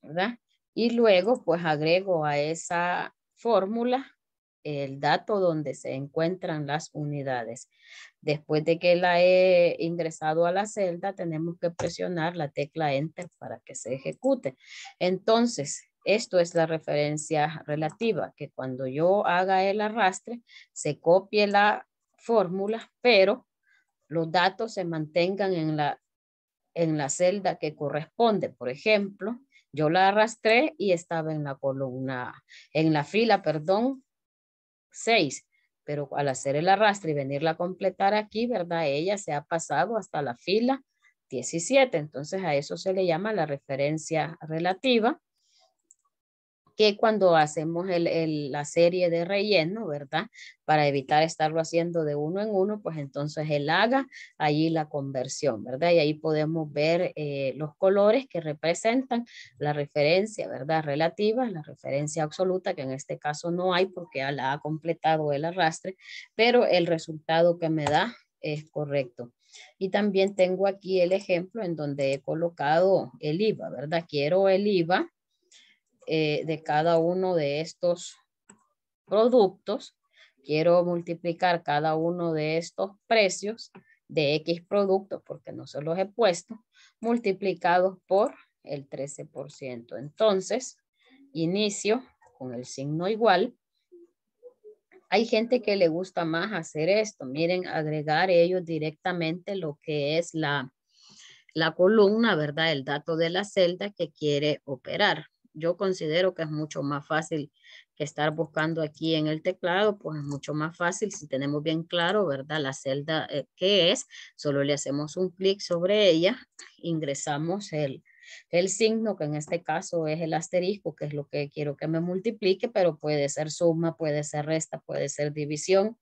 ¿verdad? Y luego pues agrego a esa fórmula el dato donde se encuentran las unidades. Después de que la he ingresado a la celda, tenemos que presionar la tecla Enter para que se ejecute. Entonces, esto es la referencia relativa, que cuando yo haga el arrastre, se copie la fórmula, pero los datos se mantengan en la, en la celda que corresponde. Por ejemplo, yo la arrastré y estaba en la columna, en la fila, perdón, 6, pero al hacer el arrastre y venirla a completar aquí, ¿verdad? Ella se ha pasado hasta la fila 17, entonces a eso se le llama la referencia relativa que cuando hacemos la serie de relleno, ¿verdad? Para evitar estarlo haciendo de uno en uno, pues entonces él haga allí la conversión, ¿verdad? Y ahí podemos ver eh, los colores que representan la referencia, ¿verdad? Relativa, la referencia absoluta, que en este caso no hay porque ya la ha completado el arrastre, pero el resultado que me da es correcto. Y también tengo aquí el ejemplo en donde he colocado el IVA, ¿verdad? Quiero el IVA eh, de cada uno de estos productos, quiero multiplicar cada uno de estos precios de X productos, porque no se los he puesto, multiplicados por el 13%. Entonces, inicio con el signo igual. Hay gente que le gusta más hacer esto. Miren, agregar ellos directamente lo que es la, la columna, ¿verdad? El dato de la celda que quiere operar yo considero que es mucho más fácil que estar buscando aquí en el teclado, pues es mucho más fácil si tenemos bien claro, ¿verdad? La celda eh, que es, solo le hacemos un clic sobre ella, ingresamos el, el signo, que en este caso es el asterisco, que es lo que quiero que me multiplique, pero puede ser suma, puede ser resta, puede ser división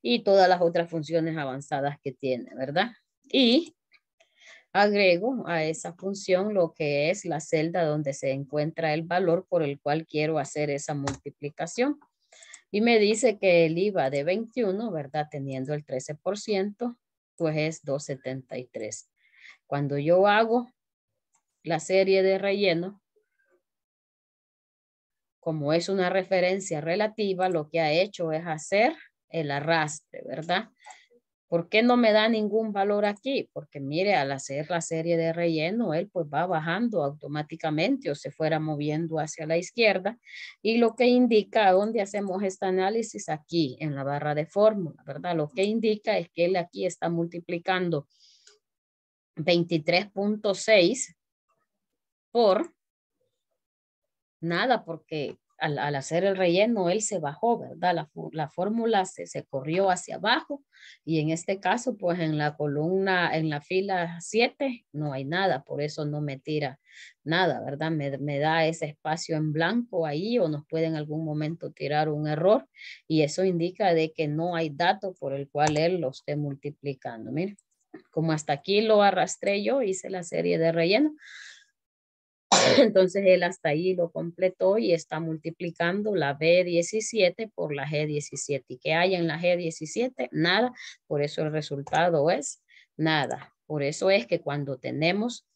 y todas las otras funciones avanzadas que tiene, ¿verdad? Y agrego a esa función lo que es la celda donde se encuentra el valor por el cual quiero hacer esa multiplicación. Y me dice que el IVA de 21, ¿verdad? Teniendo el 13%, pues es 273. Cuando yo hago la serie de relleno, como es una referencia relativa, lo que ha hecho es hacer el arrastre, ¿verdad? ¿Por qué no me da ningún valor aquí? Porque mire, al hacer la serie de relleno, él pues va bajando automáticamente o se fuera moviendo hacia la izquierda y lo que indica dónde hacemos este análisis aquí en la barra de fórmula, ¿verdad? Lo que indica es que él aquí está multiplicando 23.6 por nada porque al, hacer el relleno, él se bajó, ¿verdad? La, fórmula se, corrió hacia abajo y en este caso, pues en la columna, en la fila 7, no hay nada, por eso no me tira nada, ¿verdad? Me, me, da ese espacio en blanco ahí o nos puede en algún momento tirar un error y eso indica de que no hay dato por el cual él lo esté multiplicando. Miren, como hasta aquí lo arrastré yo, hice la serie de relleno, Entonces él hasta ahí lo completó y está multiplicando la B17 por la G17. ¿Y qué hay en la G17? Nada. Por eso el resultado es nada. Por eso es que cuando tenemos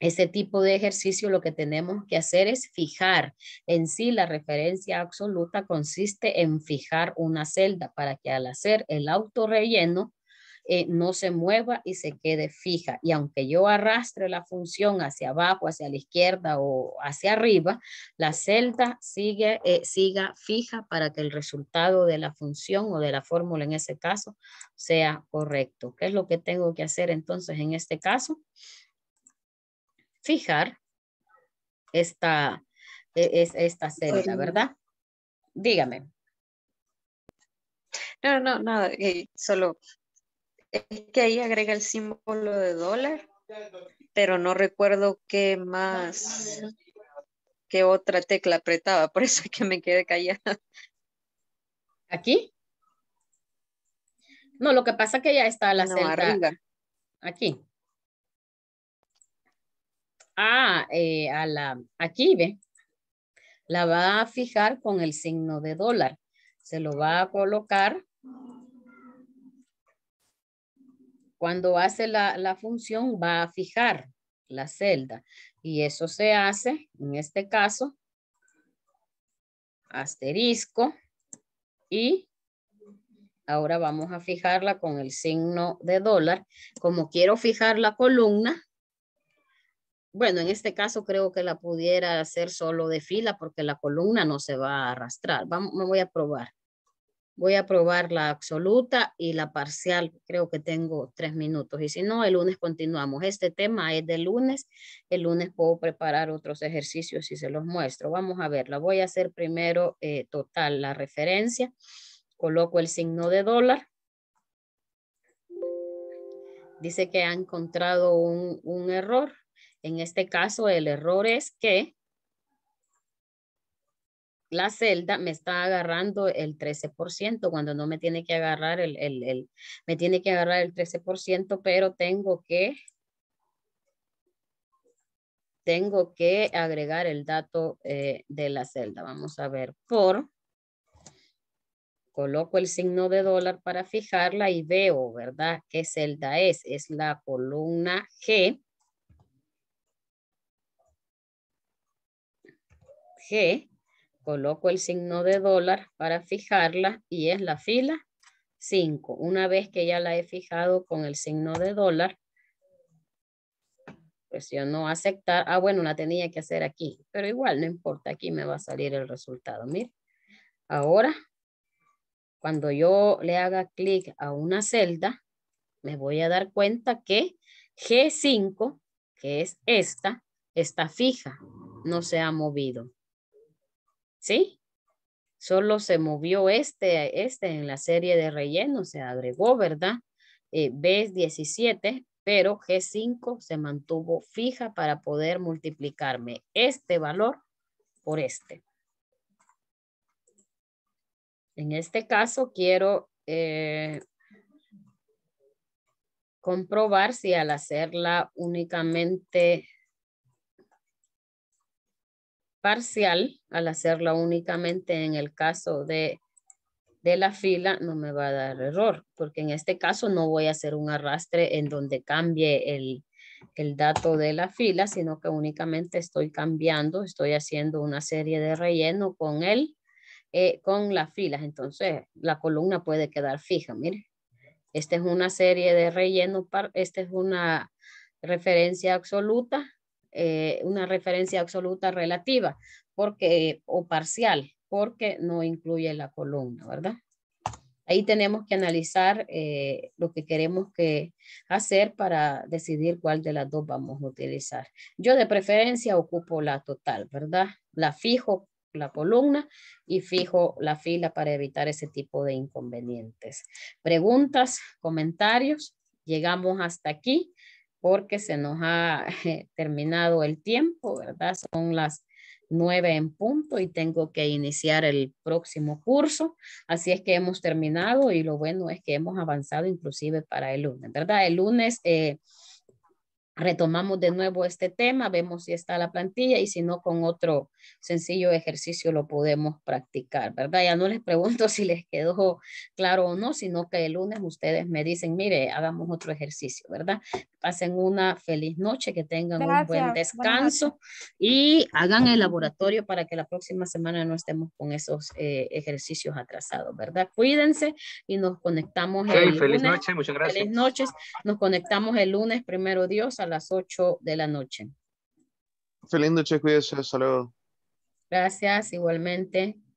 ese tipo de ejercicio lo que tenemos que hacer es fijar. En sí, la referencia absoluta consiste en fijar una celda para que al hacer el autorrelleno eh, no se mueva y se quede fija. Y aunque yo arrastre la función hacia abajo, hacia la izquierda o hacia arriba, la celda sigue, eh, siga fija para que el resultado de la función o de la fórmula en ese caso sea correcto. ¿Qué es lo que tengo que hacer entonces en este caso? Fijar esta, e-, es, esta celda, ¿verdad? Dígame. No, no, nada, no, eh, solo es que ahí agrega el símbolo de dólar, pero no recuerdo qué más, qué otra tecla apretaba, por eso es que me quedé callada. ¿Aquí? No, lo que pasa es que ya está la no, Aquí. Ah, eh, a la, aquí ve. La va a fijar con el signo de dólar. Se lo va a colocar cuando hace la, función va a fijar la celda y eso se hace, en este caso, asterisco y ahora vamos a fijarla con el signo de dólar. Como quiero fijar la columna, bueno, en este caso creo que la pudiera hacer solo de fila porque la columna no se va a arrastrar. me voy a probar. Voy a probar la absoluta y la parcial. Creo que tengo tres minutos. Y si no, el lunes continuamos. Este tema es de lunes. El lunes puedo preparar otros ejercicios y se los muestro. Vamos a verla. Voy a hacer primero eh, total la referencia. Coloco el signo de dólar. Dice que ha encontrado un, un error. En este caso, el error es que la celda me está agarrando el 13% cuando no me tiene que agarrar el, me tiene que agarrar el 13%, pero tengo que tengo que agregar el dato eh, de la celda. Vamos a ver por coloco el signo de dólar para fijarla y veo, ¿verdad? ¿Qué celda es? Es la columna G. G Coloco el signo de dólar para fijarla y es la fila 5. Una vez que ya la he fijado con el signo de dólar, presiono aceptar. Ah, bueno, la tenía que hacer aquí, pero igual no importa, aquí me va a salir el resultado. ahora cuando yo le haga clic a una celda, me voy a dar cuenta que G5, que es esta, está fija, no se ha movido. ¿sí? Solo se movió este, este en la serie de relleno, se agregó, ¿verdad? Eh, B B17, pero G5 se mantuvo fija para poder multiplicarme este valor por este. En este caso quiero eh, comprobar si al hacerla únicamente parcial, al hacerla únicamente en el caso de, la fila, no me va a dar error, porque en este caso no voy a hacer un arrastre en donde cambie el, dato de la fila, sino que únicamente estoy cambiando, estoy haciendo una serie de relleno con él, eh, con las filas. Entonces, la columna puede quedar fija, mire. Esta es una serie de relleno, esta es una referencia absoluta eh, una referencia absoluta relativa porque, o parcial, porque no incluye la columna, ¿verdad? Ahí tenemos que analizar eh, lo que queremos que hacer para decidir cuál de las dos vamos a utilizar. Yo de preferencia ocupo la total, ¿verdad? La fijo la columna y fijo la fila para evitar ese tipo de inconvenientes. Preguntas, comentarios, llegamos hasta aquí porque se nos ha eh, terminado el tiempo, ¿verdad? Son las nueve en punto y tengo que iniciar el próximo curso. Así es que hemos terminado y lo bueno es que hemos avanzado inclusive para el lunes, ¿verdad? El lunes eh, retomamos de nuevo este tema, vemos si está la plantilla y si no, con otro sencillo ejercicio lo podemos practicar, ¿verdad? Ya no les pregunto si les quedó claro o no, sino que el lunes ustedes me dicen, mire, hagamos otro ejercicio, ¿verdad? Pasen una feliz noche, que tengan un buen descanso y hagan el laboratorio para que la próxima semana no estemos con esos eh, ejercicios atrasados, ¿verdad? Cuídense y nos conectamos. El sí, feliz noche, muchas gracias. Feliz noches, nos conectamos el lunes, primero Dios, a las 8 de la noche. Feliz noche, cuídese, saludos. Gracias, igualmente.